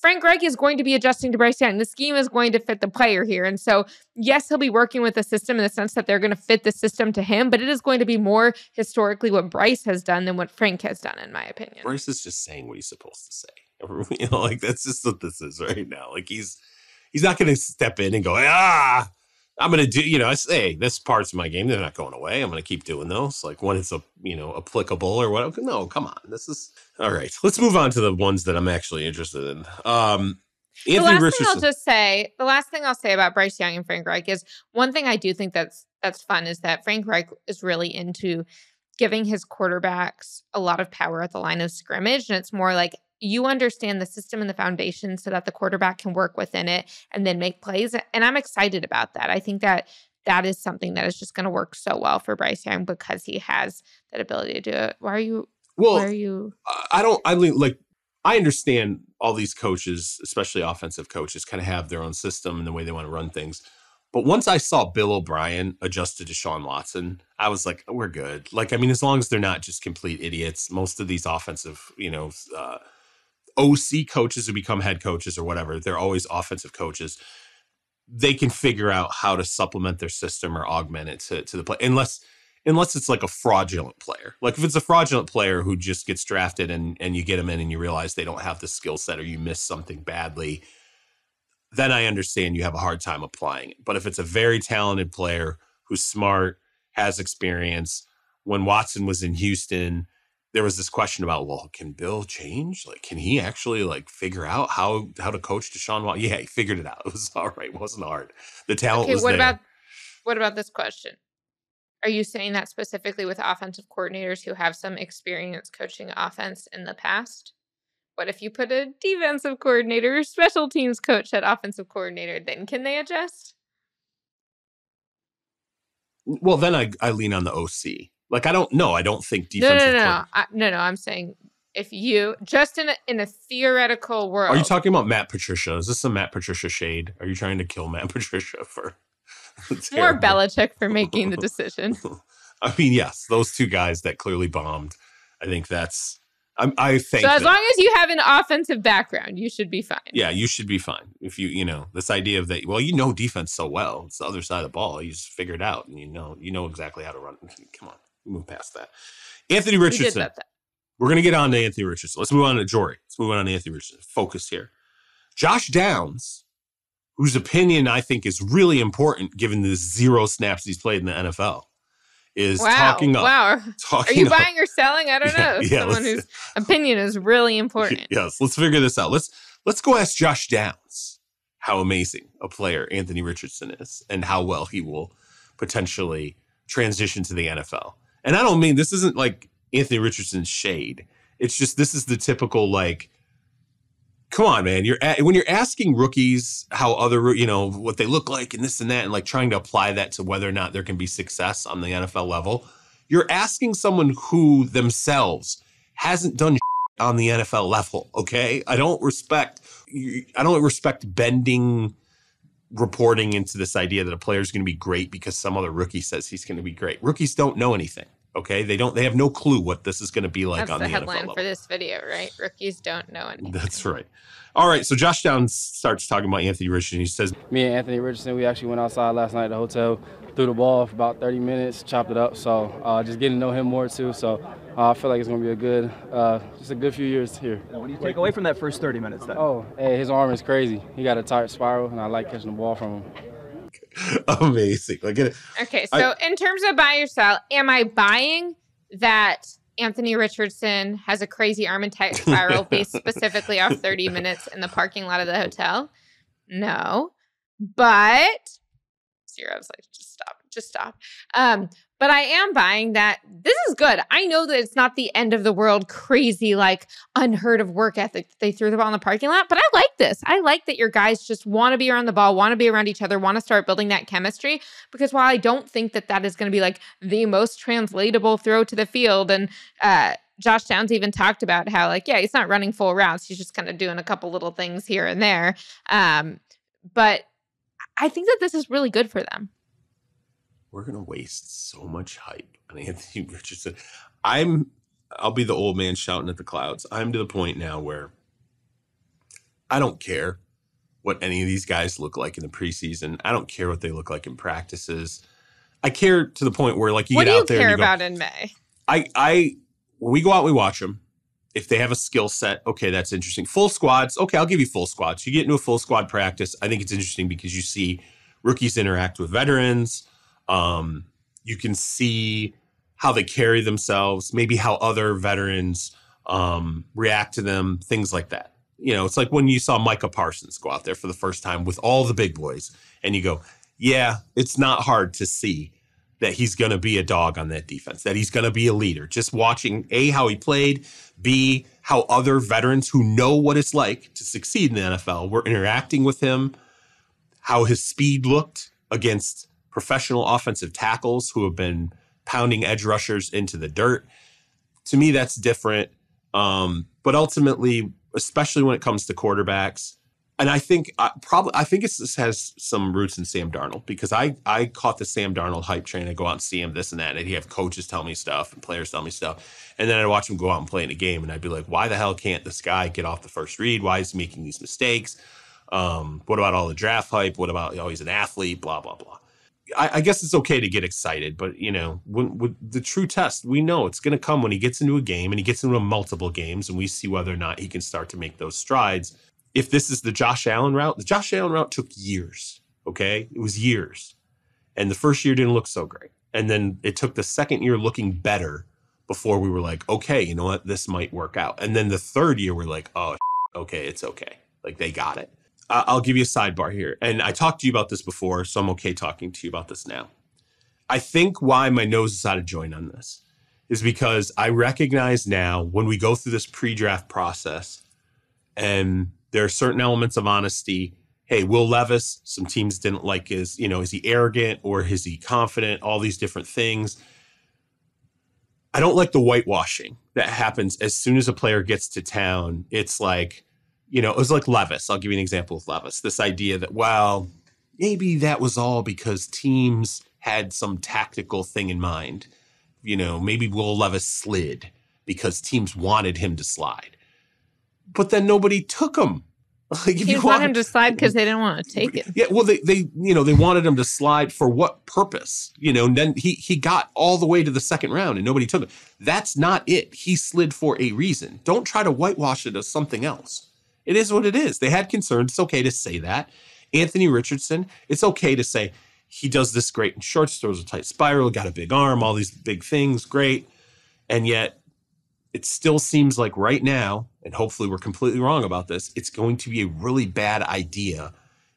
S2: Frank Reich is going to be adjusting to Bryce Young. The scheme is going to fit the player here. And so, yes, he'll be working with the system in the sense that they're going to fit the system to him, but it is going to be more historically what Bryce has done than what Frank has done, in my opinion.
S1: Bryce is just saying what he's supposed to say. you know, like that's just what this is right now. Like he's he's not going to step in and go, ah, I'm going to do, you know, I say, hey, this part's of my game. They're not going away. I'm going to keep doing those. Like when it's, a, you know, applicable or whatever. No, come on. This is all right. Let's move on to the ones that I'm actually interested in. Um, Anthony the last Richardson. thing I'll just
S2: say, the last thing I'll say about Bryce Young and Frank Reich is one thing I do think that's that's fun is that Frank Reich is really into giving his quarterbacks a lot of power at the line of scrimmage, and it's more like you understand the system and the foundation so that the quarterback can work within it and then make plays. And I'm excited about that. I think that that is something that is just going to work so well for Bryce Young because he has that ability to do it. Why are you? Well, why are you?
S1: I don't. I mean, like I understand all these coaches, especially offensive coaches, kind of have their own system and the way they want to run things. But once I saw Bill O'Brien adjusted to Sean Watson, I was like, oh, we're good. Like, I mean, as long as they're not just complete idiots, most of these offensive, you know, uh, OC coaches who become head coaches or whatever, they're always offensive coaches. They can figure out how to supplement their system or augment it to, to the play, unless unless it's like a fraudulent player. Like if it's a fraudulent player who just gets drafted and and you get them in and you realize they don't have the skill set or you miss something badly, then I understand you have a hard time applying it. But if it's a very talented player who's smart, has experience, when Watson was in Houston, there was this question about, well, can Bill change? Like, can he actually like figure out how how to coach Deshaun Watson? Yeah, he figured it out. It was all right. It wasn't hard. The talent okay, was what there. About,
S2: what about this question? Are you saying that specifically with offensive coordinators who have some experience coaching offense in the past? What if you put a defensive coordinator or special teams coach at offensive coordinator? Then can they adjust?
S1: Well, then I, I lean on the OC like I don't know. I don't think defensive. No, no, no, no.
S2: I, no, no. I'm saying if you just in a, in a theoretical world. Are you
S1: talking about Matt Patricia? Is this a Matt Patricia shade? Are you trying to kill Matt Patricia for? More
S2: Belichick for making the decision.
S1: I mean, yes, those two guys that clearly bombed. I think that's. I, I think. So as long
S2: as you have an offensive background, you should be fine.
S1: Yeah, you should be fine. If you, you know, this idea of that. Well, you know defense so well. It's the other side of the ball. You just figure it out, and you know, you know exactly how to run. Come on move past that. Anthony Richardson. We are going to get on to Anthony Richardson. Let's move on to Jory. Let's move on to Anthony Richardson. Focus here. Josh Downs, whose opinion I think is really important given the zero snaps he's played in the NFL, is wow, talking up. Wow. Talking Are you up. buying
S2: or selling? I don't yeah, know. Yeah, Someone whose opinion is really important.
S1: Yes. Let's figure this out. Let's let's go ask Josh Downs how amazing a player Anthony Richardson is and how well he will potentially transition to the NFL and I don't mean this isn't like Anthony Richardson's shade. It's just this is the typical like come on, man. You're at, when you're asking rookies how other you know what they look like and this and that, and like trying to apply that to whether or not there can be success on the NFL level. You're asking someone who themselves hasn't done on the NFL level. Okay, I don't respect. I don't respect bending reporting into this idea that a player is going to be great because some other rookie says he's going to be great. Rookies don't know anything. Okay, they don't. They have no clue what this is going to be like That's on the, the headline NFL for
S2: this video, right? Rookies don't know anything. That's
S1: right. All right, so Josh Down starts talking about Anthony Richardson. He says,
S2: "Me and Anthony Richardson, we actually went outside last night at the hotel, threw the ball for about
S1: 30 minutes, chopped it up. So uh, just getting to know him more too. So uh, I feel like it's going to be a good, uh, just a good few years here.
S2: What do you take away from that first 30 minutes? Then? Oh,
S1: hey, his arm is crazy. He got a tight spiral, and I like catching the ball from him. amazing. Like okay, so
S2: I, in terms of buy or sell, am I buying that Anthony Richardson has a crazy arm and tight spiral based specifically off 30 minutes in the parking lot of the hotel? No, but zeros like just stop, just stop. Um, but I am buying that this is good. I know that it's not the end of the world, crazy, like unheard of work ethic. They threw the ball in the parking lot, but I like this. I like that your guys just want to be around the ball, want to be around each other, want to start building that chemistry. Because while I don't think that that is going to be like the most translatable throw to the field, and uh, Josh Downs even talked about how, like, yeah, he's not running full routes, he's just kind of doing a couple little things here and there. Um, but I think that this is really good for them
S1: we're gonna waste so much hype on Anthony Richardson. I'm I'll be the old man shouting at the clouds. I'm to the point now where I don't care what any of these guys look like in the preseason. I don't care what they look like in practices. I care to the point where like you what get out there. What do you care about go, in May? I I when we go out, we watch them. If they have a skill set, okay, that's interesting. Full squads, okay, I'll give you full squads. You get into a full squad practice. I think it's interesting because you see rookies interact with veterans. Um, you can see how they carry themselves, maybe how other veterans um, react to them, things like that. You know, it's like when you saw Micah Parsons go out there for the first time with all the big boys, and you go, yeah, it's not hard to see that he's going to be a dog on that defense, that he's going to be a leader. Just watching A, how he played, B, how other veterans who know what it's like to succeed in the NFL were interacting with him, how his speed looked against professional offensive tackles who have been pounding edge rushers into the dirt. To me, that's different. Um, but ultimately, especially when it comes to quarterbacks, and I think I uh, probably I think this has some roots in Sam Darnold because I I caught the Sam Darnold hype train. I go out and see him this and that, and he have coaches tell me stuff and players tell me stuff, and then I'd watch him go out and play in a game, and I'd be like, why the hell can't this guy get off the first read? Why is he making these mistakes? Um, what about all the draft hype? What about oh he's an athlete? Blah blah blah. I, I, guess it's okay to get excited, but you know, when, the true test, we know it's going to come when he gets into a game and he gets into multiple games, and we see whether or not he can start to make those strides. If this is the Josh Allen route, the Josh Allen route took years. Okay, it was years, and the first year didn't look so great, and then it took the second year looking better before we were like, okay, you know what, this might work out, and then the third year we're like, oh, okay, it's okay, like they got it. I'll give you a sidebar here. And I talked to you about this before, so I'm okay talking to you about this now. I think why my nose is out of joint on this is because I recognize now when we go through this pre draft process and there are certain elements of honesty. Hey, Will Levis, some teams didn't like his, you know, is he arrogant or is he confident? All these different things. I don't like the whitewashing that happens as soon as a player gets to town. It's like, you know, it was like Levis. I'll give you an example of Levis. This idea that, well, maybe that was all because teams had some tactical thing in mind. You know, maybe Will Levis slid because teams wanted him to slide. But then nobody took him.
S2: Like teams you want him to slide because they didn't want to take it.
S1: Yeah, well, they, they you know they wanted him to slide for what purpose? You know, and then he he got all the way to the second round and nobody took him. That's not it. He slid for a reason. Don't try to whitewash it as something else. It is what it is. They had concerns. It's okay to say that. Anthony Richardson, it's okay to say he does this great in shorts, throws a tight spiral, got a big arm, all these big things, great. And yet it still seems like right now, and hopefully we're completely wrong about this, it's going to be a really bad idea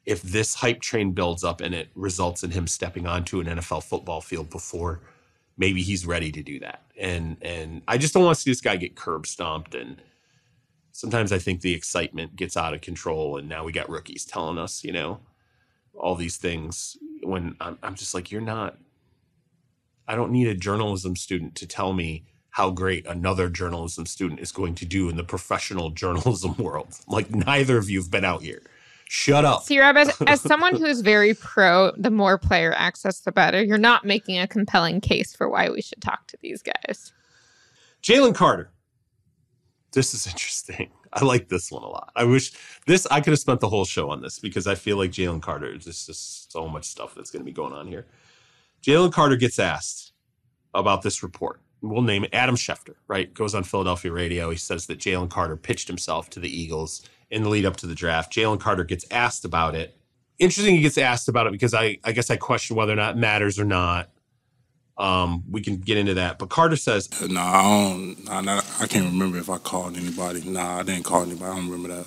S1: if this hype train builds up and it results in him stepping onto an NFL football field before maybe he's ready to do that. And and I just don't want to see this guy get curb stomped and – sometimes I think the excitement gets out of control, and now we got rookies telling us, you know, all these things. When I'm, I'm just like, you're not. I don't need a journalism student to tell me how great another journalism student is going to do in the professional journalism world. Like neither of you have been out here. Shut up. See, Rob, as, as someone who is
S2: very pro the more player access, the better, you're not making a compelling case for why we should talk to these guys.
S1: Jalen Carter, this is interesting. I like this one a lot. I wish this I could have spent the whole show on this because I feel like Jalen Carter. There's just so much stuff that's going to be going on here. Jalen Carter gets asked about this report. We'll name it Adam Schefter. Right, goes on Philadelphia radio. He says that Jalen Carter pitched himself to the Eagles in the lead up to the draft. Jalen Carter gets asked about it. Interesting, he gets asked about it because I I guess I question whether or not it matters or not. Um, we can get into that. But Carter says, uh, "No, I don't. Nah, nah, I can't remember if I called anybody. Nah, I didn't call anybody. I don't remember that.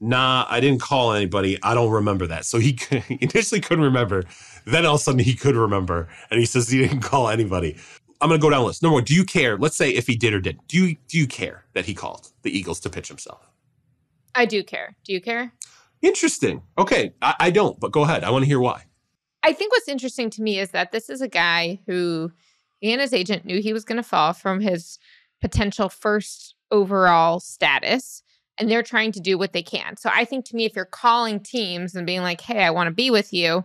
S1: Nah, I didn't call anybody. I don't remember that." So he, he initially couldn't remember. Then all of a sudden he could remember, and he says he didn't call anybody. I'm gonna go down the list. Number one, do you care? Let's say if he did or didn't. Do you do you care that he called the Eagles to pitch himself?
S2: I do care. Do you care?
S1: Interesting. Okay, I, I don't. But go ahead. I want to hear why.
S2: I think what's interesting to me is that this is a guy who he and his agent knew he was going to fall from his potential first overall status and they're trying to do what they can. So I think to me if you're calling teams and being like, "Hey, I want to be with you,"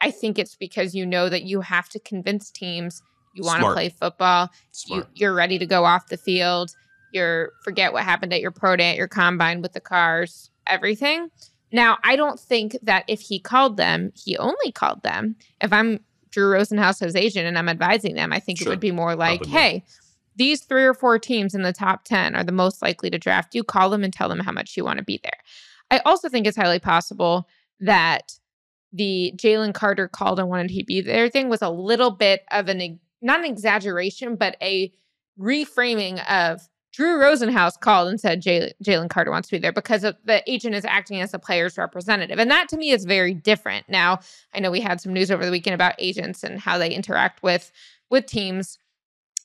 S2: I think it's because you know that you have to convince teams you want to play football, you, you're ready to go off the field, you're forget what happened at your pro day, at your combine with the cars, everything. Now, I don't think that if he called them, he only called them. If I'm Drew Rosenhaus's agent and I'm advising them, I think sure. it would be more like, hey, these three or four teams in the top 10 are the most likely to draft you. Call them and tell them how much you want to be there. I also think it's highly possible that the Jalen Carter called and wanted he be there thing was a little bit of an not an exaggeration, but a reframing of Drew Rosenhaus called and said Jalen Carter wants to be there because the agent is acting as a player's representative. And that to me is very different. Now, I know we had some news over the weekend about agents and how they interact with with teams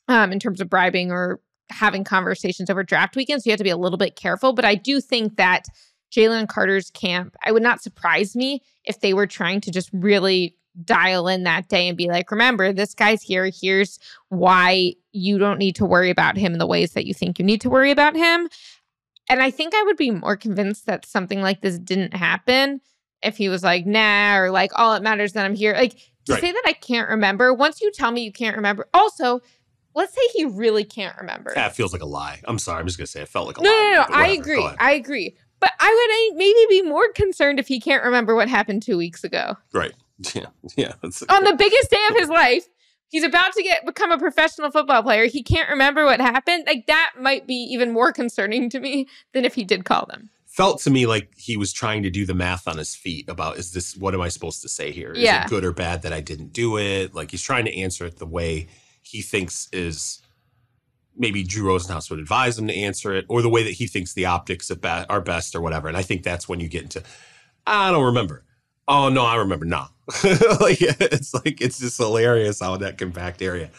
S2: um, in terms of bribing or having conversations over draft weekends. So you have to be a little bit careful. But I do think that Jalen Carter's camp, I would not surprise me if they were trying to just really dial in that day and be like, remember, this guy's here. Here's why you don't need to worry about him in the ways that you think you need to worry about him. And I think I would be more convinced that something like this didn't happen if he was like, nah, or like, all it matters that I'm here. Like, to right. say that I can't remember, once you tell me you can't remember, also, let's say he really can't remember. That feels like a lie.
S1: I'm sorry. I'm just going to say it felt like a no, lie. No, no, no. I agree.
S2: I agree. But I would eh, maybe be more concerned if he can't remember what happened two weeks ago.
S1: Right. Yeah, yeah. On the
S2: biggest day of his life, he's about to get become a professional football player. He can't remember what happened. Like that might be even more concerning to me than if he did call them.
S1: Felt to me like he was trying to do the math on his feet about is this what am I supposed to say here? yeah. it good or bad that I didn't do it? Like he's trying to answer it the way he thinks is maybe Drew Rosenhaus would advise him to answer it, or the way that he thinks the optics are best or whatever. And I think that's when you get into I don't remember. Oh no, I remember. Nah, like it's like it's just hilarious how that compact area.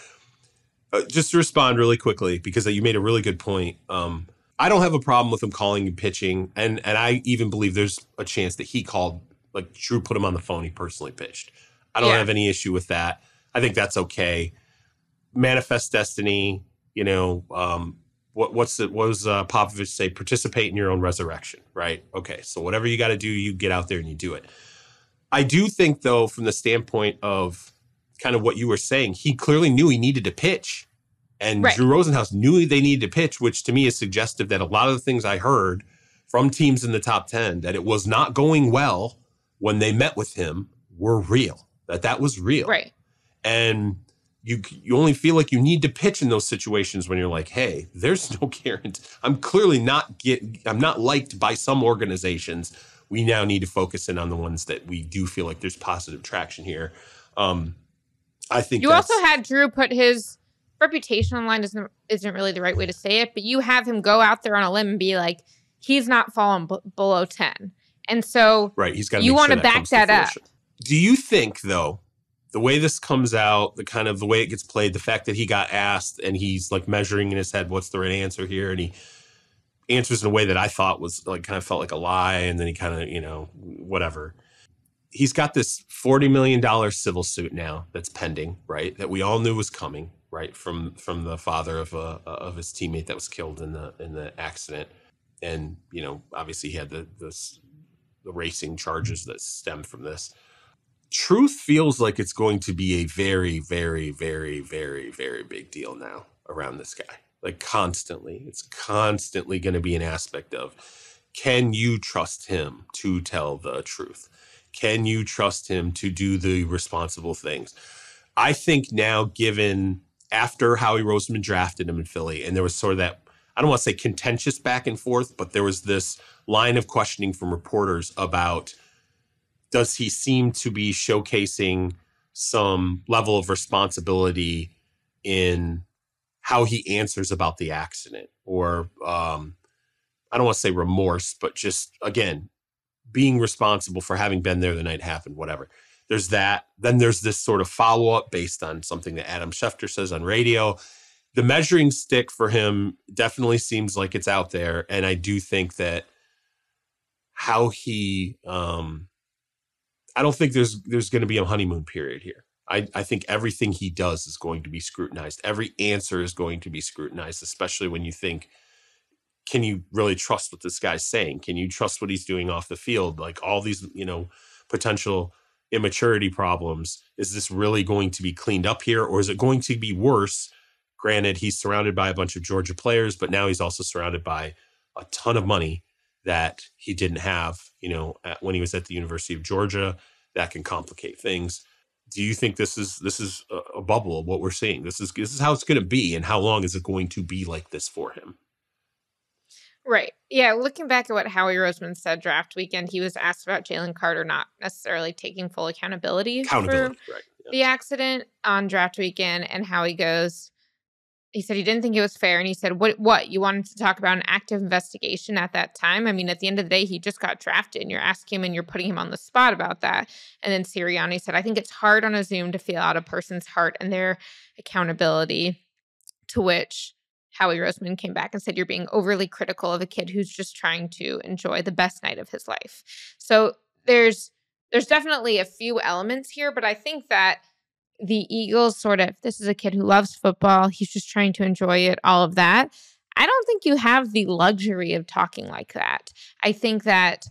S1: Uh, just to respond really quickly because you made a really good point. Um, I don't have a problem with him calling and pitching, and and I even believe there's a chance that he called, like Drew put him on the phone. He personally pitched. I don't yeah. have any issue with that. I think that's okay. Manifest destiny. You know, um, what what's it? what does uh, Popovich say? Participate in your own resurrection, right? Okay, so whatever you got to do, you get out there and you do it. I do think, though, from the standpoint of kind of what you were saying, he clearly knew he needed to pitch. And right. Drew Rosenhaus knew they needed to pitch, which to me is suggestive that a lot of the things I heard from teams in the top 10 that it was not going well when they met with him were real, that that was real. Right. And you, you only feel like you need to pitch in those situations when you're like, hey, there's no guarantee. I'm clearly not get I'm not liked by some organizations we now need to focus in on the ones that we do feel like there's positive traction here. Um, I think you also
S2: had Drew put his reputation online isn't isn't really the right way to say it, but you have him go out there on a limb and be like, he's not falling b- below ten, and so right,
S1: he's got you want sure to back that up. Do you think though? The way this comes out, the kind of the way it gets played, the fact that he got asked and he's like measuring in his head what's the right answer here, and he answers in a way that I thought was like kind of felt like a lie. And then he kind of, you know, whatever. He's got this $40 million civil suit now that's pending, right? That we all knew was coming, right? From from the father of a, of his teammate that was killed in the in the accident. And, you know, obviously he had the, the, the racing charges that stem from this. Truth feels like it's going to be a very, very, very, very, very big deal now around this guy like constantly. It's constantly going to be an aspect of can you trust him to tell the truth? Can you trust him to do the responsible things? I think now, given after Howie Roseman drafted him in Philly, and there was sort of that, I don't want to say contentious back and forth, but there was this line of questioning from reporters about does he seem to be showcasing some level of responsibility in how he answers about the accident or um, I don't want to say remorse, but just again, being responsible for having been there the night happened, whatever. There's that. Then there's this sort of follow up based on something that Adam Schefter says on radio. The measuring stick for him definitely seems like it's out there. And I do think that how he, um, I don't think there's there's going to be a honeymoon period here. I, I think everything he does is going to be scrutinized. Every answer is going to be scrutinized, especially when you think, can you really trust what this guy's saying? Can you trust what he's doing off the field? Like all these, you know, potential immaturity problems. Is this really going to be cleaned up here or is it going to be worse? Granted, he's surrounded by a bunch of Georgia players, but now he's also surrounded by a ton of money that he didn't have, you know, at, when he was at the University of Georgia. That can complicate things do you think this is this is a bubble of what we're seeing? This is this is how it's going to be, and how long is it going to be like this for him?
S2: Right. Yeah. Looking back at what Howie Roseman said draft weekend, he was asked about Jalen Carter not necessarily taking full accountability, accountability for right, yeah. the accident on draft weekend, and how he goes, he said he didn't think it was fair and he said what what you wanted to talk about an active investigation at that time i mean at the end of the day he just got drafted and you're asking him and you're putting him on the spot about that and then siriani said i think it's hard on a zoom to feel out a person's heart and their accountability to which howie roseman came back and said you're being overly critical of a kid who's just trying to enjoy the best night of his life so there's there's definitely a few elements here but i think that the Eagles sort of this is a kid who loves football, he's just trying to enjoy it, all of that. I don't think you have the luxury of talking like that. I think that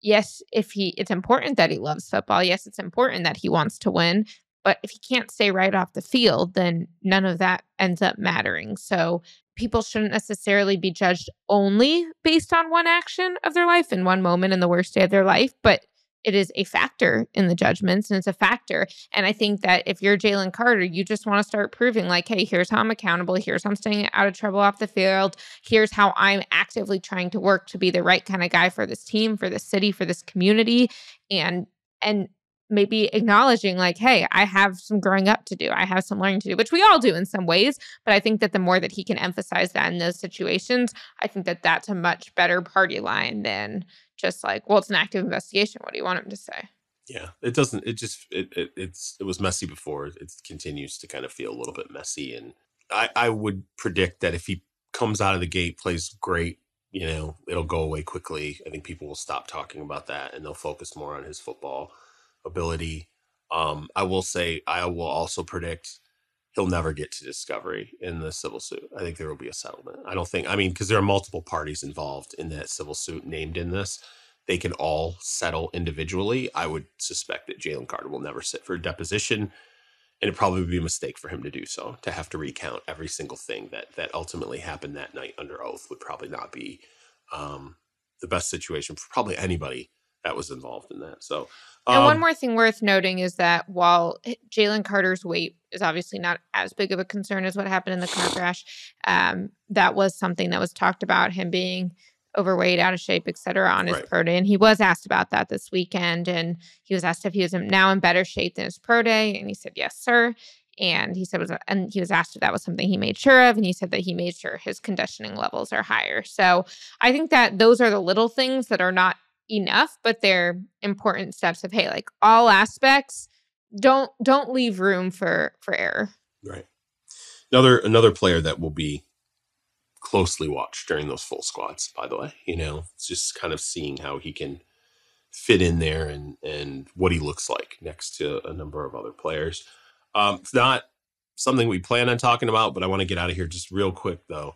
S2: yes, if he it's important that he loves football, yes, it's important that he wants to win, but if he can't stay right off the field, then none of that ends up mattering. So people shouldn't necessarily be judged only based on one action of their life in one moment in the worst day of their life, but it is a factor in the judgments and it's a factor. And I think that if you're Jalen Carter, you just want to start proving, like, hey, here's how I'm accountable. Here's how I'm staying out of trouble off the field. Here's how I'm actively trying to work to be the right kind of guy for this team, for this city, for this community. And and maybe acknowledging like hey i have some growing up to do i have some learning to do which we all do in some ways but i think that the more that he can emphasize that in those situations i think that that's a much better party line than just like well it's an active investigation what do you want him to say
S1: yeah it doesn't it just it, it it's it was messy before it continues to kind of feel a little bit messy and i i would predict that if he comes out of the gate plays great you know it'll go away quickly i think people will stop talking about that and they'll focus more on his football ability. Um, I will say, I will also predict he'll never get to discovery in the civil suit. I think there will be a settlement. I don't think, I mean, because there are multiple parties involved in that civil suit named in this. They can all settle individually. I would suspect that Jalen Carter will never sit for a deposition. And it probably would be a mistake for him to do so, to have to recount every single thing that that ultimately happened that night under oath would probably not be um, the best situation for probably anybody that was involved in that. So, um, and one um more
S2: thing worth noting is that while Jalen Carter's weight is obviously not as big of a concern as what happened in the car crash, um, that was something that was talked about him being overweight, out of shape, et cetera, on his right. pro day. And he was asked about that this weekend. And he was asked if he was now in better shape than his pro day. And he said, yes, sir. And he said, was, and he was asked if that was something he made sure of. And he said that he made sure his conditioning levels are higher. So I think that those are the little things that are not enough, but they're important steps of hey, like all aspects don't don't leave room for for error.
S1: Right. Another another player that will be closely watched during those full squats, by the way. You know, it's just kind of seeing how he can fit in there and and what he looks like next to a number of other players. Um, it's not something we plan on talking about, but I want to get out of here just real quick though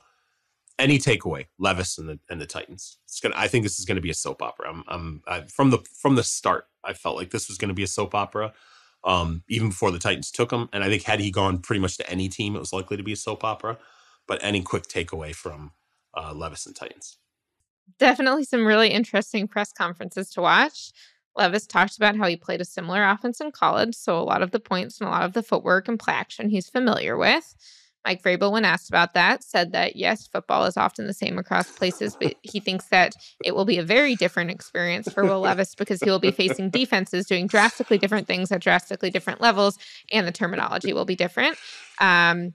S1: any takeaway, Levis and the and the Titans. It's gonna. I think this is gonna be a soap opera. I'm, I'm I, from the from the start. I felt like this was gonna be a soap opera, um, even before the Titans took him. And I think had he gone pretty much to any team, it was likely to be a soap opera. But any quick takeaway from uh, Levis and Titans?
S2: Definitely some really interesting press conferences to watch. Levis talked about how he played a similar offense in college, so a lot of the points and a lot of the footwork and play action he's familiar with. Mike Vrabel, when asked about that, said that yes, football is often the same across places, but he thinks that it will be a very different experience for Will Levis because he will be facing defenses doing drastically different things at drastically different levels, and the terminology will be different. Um,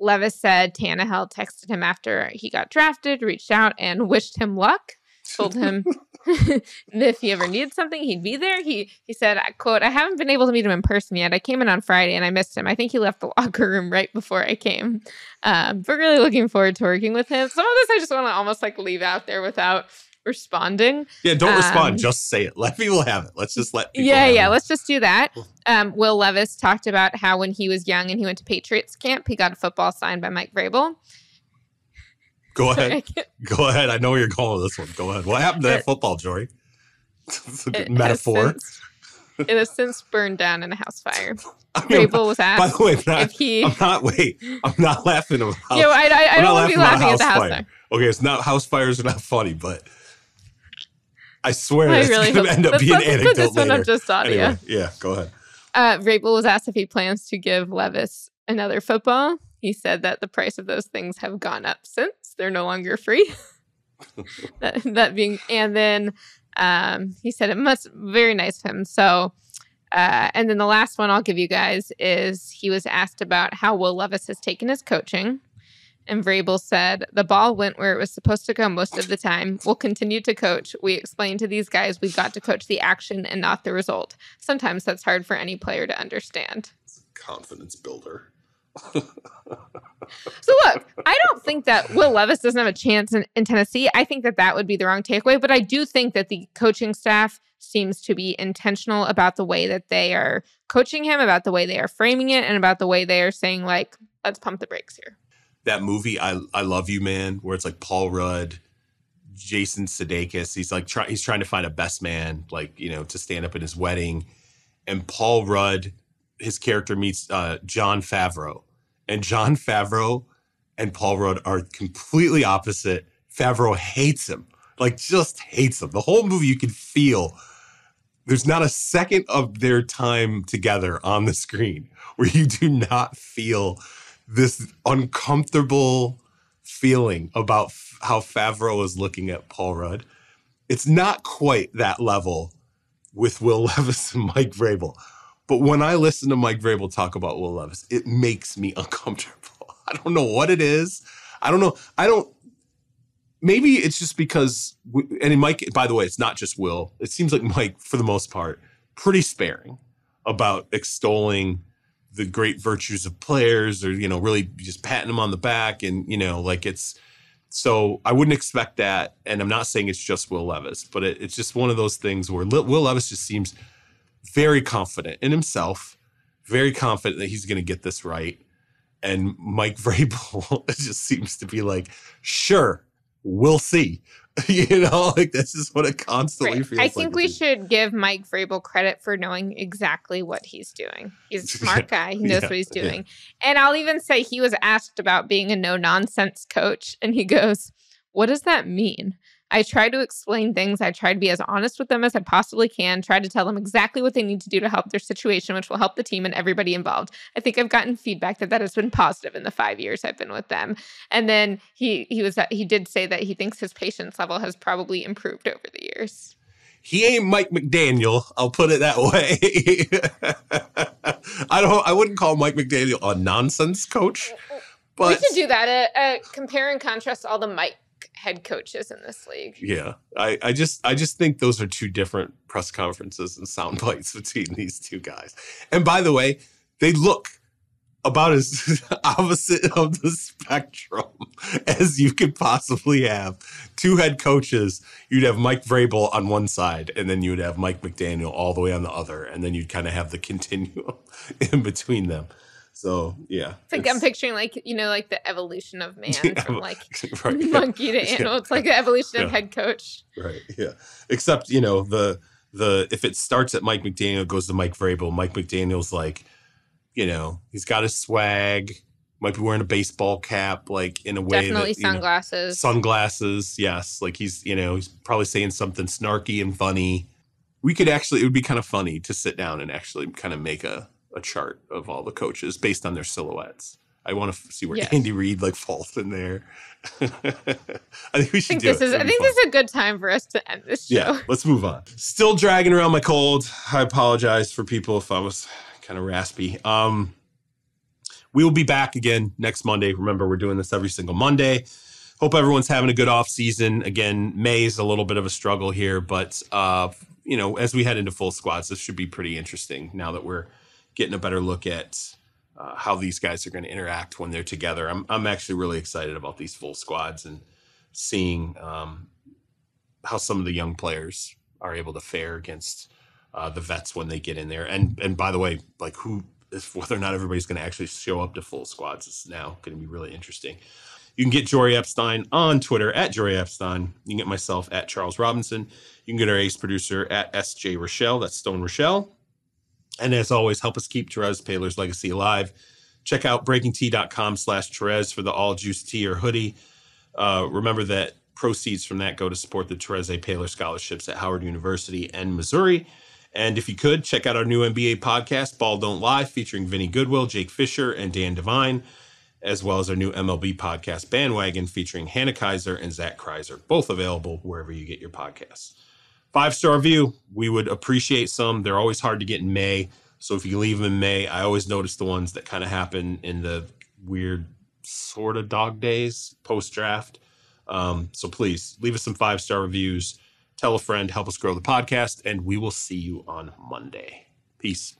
S2: Levis said Tannehill texted him after he got drafted, reached out and wished him luck, told him if he ever needed something, he'd be there. He he said, "quote I haven't been able to meet him in person yet. I came in on Friday and I missed him. I think he left the locker room right before I came. Um, but really looking forward to working with him. Some of this I just want to almost like leave out there without responding. Yeah, don't um, respond.
S1: Just say it. Let people have it. Let's just let. yeah,
S2: yeah. It. Let's just do that. Um, Will Levis talked about how when he was young and he went to Patriots camp, he got a football signed by Mike Vrabel.
S1: Go ahead. Go ahead. I know where you're going with this one. Go ahead. What happened to that football, Jory?
S2: it's
S1: a good metaphor. Since,
S2: it has since burned down in a house fire. I mean, Rabel was asked. By the
S1: way, not, if he, I'm not. Wait, I'm not laughing about. Yeah, you know, I, I, I don't want to be laughing at the house fire. fire. Okay, it's not house fires are not funny, but I swear I it's going to end up let's, being let's anecdote this later. One up just audio. Anyway,
S2: yeah, go ahead. Uh, Rabel was asked if he plans to give Levis another football, he said that the price of those things have gone up since they're no longer free. that, that, being, and then um, he said it must very nice of him. So, uh, and then the last one I'll give you guys is he was asked about how Will Levis has taken his coaching. And Vrabel said, The ball went where it was supposed to go most of the time. We'll continue to coach. We explained to these guys we have got to coach the action and not the result. Sometimes that's hard for any player to understand.
S1: confidence builder
S2: so look, I don't think that Will Levis doesn't have a chance in, in, Tennessee. I think that that would be the wrong takeaway, but I do think that the coaching staff seems to be intentional about the way that they are coaching him, about the way they are framing it, and about the way they are saying like, let's pump the brakes here.
S1: That movie, I I love you, man, where it's like Paul Rudd. Jason Sudeikis, he's like try, he's trying to find a best man, like you know, to stand up at his wedding, and Paul Rudd his character meets uh, John Favreau, and John Favreau and Paul Rudd are completely opposite. Favreau hates him, like just hates him. The whole movie you can feel. There's not a second of their time together on the screen where you do not feel this uncomfortable feeling about f- how Favreau is looking at Paul Rudd. It's not quite that level with Will Levis and Mike Vrabel. But when I listen to Mike Vrabel talk about Will Levis, it makes me uncomfortable. I don't know what it is. I don't know. I don't. Maybe it's just because, and Mike, by the way, it's not just Will. It seems like Mike, for the most part, pretty sparing about extolling the great virtues of players or, you know, really just patting them on the back. And, you know, like it's, so I wouldn't expect that. And I'm not saying it's just Will Levis, but it, it's just one of those things where Will Levis just seems very confident in himself, very confident that he's going to get this right. And Mike Vrabel just seems to be like, sure, we'll see. you know, like this is what it constantly right. feels I think like
S2: we should give Mike Vrabel credit for knowing exactly what he's doing. He's a smart guy. He knows yeah, what he's doing. Yeah. And I'll even say he was asked about being a no nonsense coach, and he goes, What does that mean? I try to explain things. I try to be as honest with them as I possibly can, try to tell them exactly what they need to do to help their situation, which will help the team and everybody involved. I think I've gotten feedback that that has been positive in the five years I've been with them. And then he he was he did say that he thinks his patience level has probably improved over the years
S1: he ain't Mike McDaniel. I'll put it that way. I don't. I wouldn't call Mike McDaniel a nonsense coach.
S2: But we should do that. Uh, uh, compare and contrast all the Mike head coaches in this league.
S1: Yeah, I, I just I just think those are two different press conferences and sound bites between these two guys. And by the way, they look about as opposite of the spectrum as you could possibly have. Two head coaches, you'd have Mike Vrabel on one side, and then you'd have Mike McDaniel all the way on the other, and then you'd kind of have the continuum in between them. So yeah, it's like
S2: it's, I'm picturing like you know like the evolution of man from like right, monkey to animal. Yeah, it's like the evolution of head coach.
S1: Right. Yeah. Except you know the the if it starts at Mike McDaniel goes to Mike Vrabel. Mike McDaniel's like, you know, he's got his swag. Might be wearing a baseball cap, like in a way. Definitely that,
S2: sunglasses.
S1: Know, sunglasses, yes. Like he's, you know, he's probably saying something snarky and funny. We could actually, it would be kind of funny to sit down and actually kind of make a a chart of all the coaches based on their silhouettes. I want to see where yes. Andy Reid like falls in there. I think we should I think do this it. Is, I think this
S2: is a good time for us to end this show. Yeah,
S1: let's move on. Still dragging around my cold. I apologize for people if I was kind of raspy. Um, we will be back again next Monday. Remember, we're doing this every single Monday. Hope everyone's having a good off season. Again, May is a little bit of a struggle here, but uh, you know, as we head into full squads, this should be pretty interesting now that we're – getting a better look at uh, how these guys are going to interact when they're together. I'm I'm actually really excited about these full squads and seeing um, how some of the young players are able to fare against uh, the vets when they get in there. And and by the way, like who if whether or not everybody's going to actually show up to full squads is now going to be really interesting. You can get Jory Epstein on Twitter at Jory Epstein. You can get myself at Charles Robinson. You can get our ace producer at SJ Rochelle. That's Stone Rochelle. And as always, help us keep Therese Paler's legacy alive. Check out breakingtea.com slash Therese for the all juice tea or hoodie. Uh, remember that proceeds from that go to support the Therese Paler scholarships at Howard University and Missouri. And if you could, check out our new NBA podcast, Ball Don't Lie, featuring Vinny Goodwill, Jake Fisher, and Dan Devine, as well as our new MLB podcast, Bandwagon, featuring Hannah Kaiser and Zach Kreiser, both available wherever you get your podcasts. Five star review, we would appreciate some. They're always hard to get in May. So if you leave them in May, I always notice the ones that kind of happen in the weird sort of dog days post draft. Um, so please leave us some five star reviews, tell a friend, help us grow the podcast, and we will see you
S2: on Monday. Peace.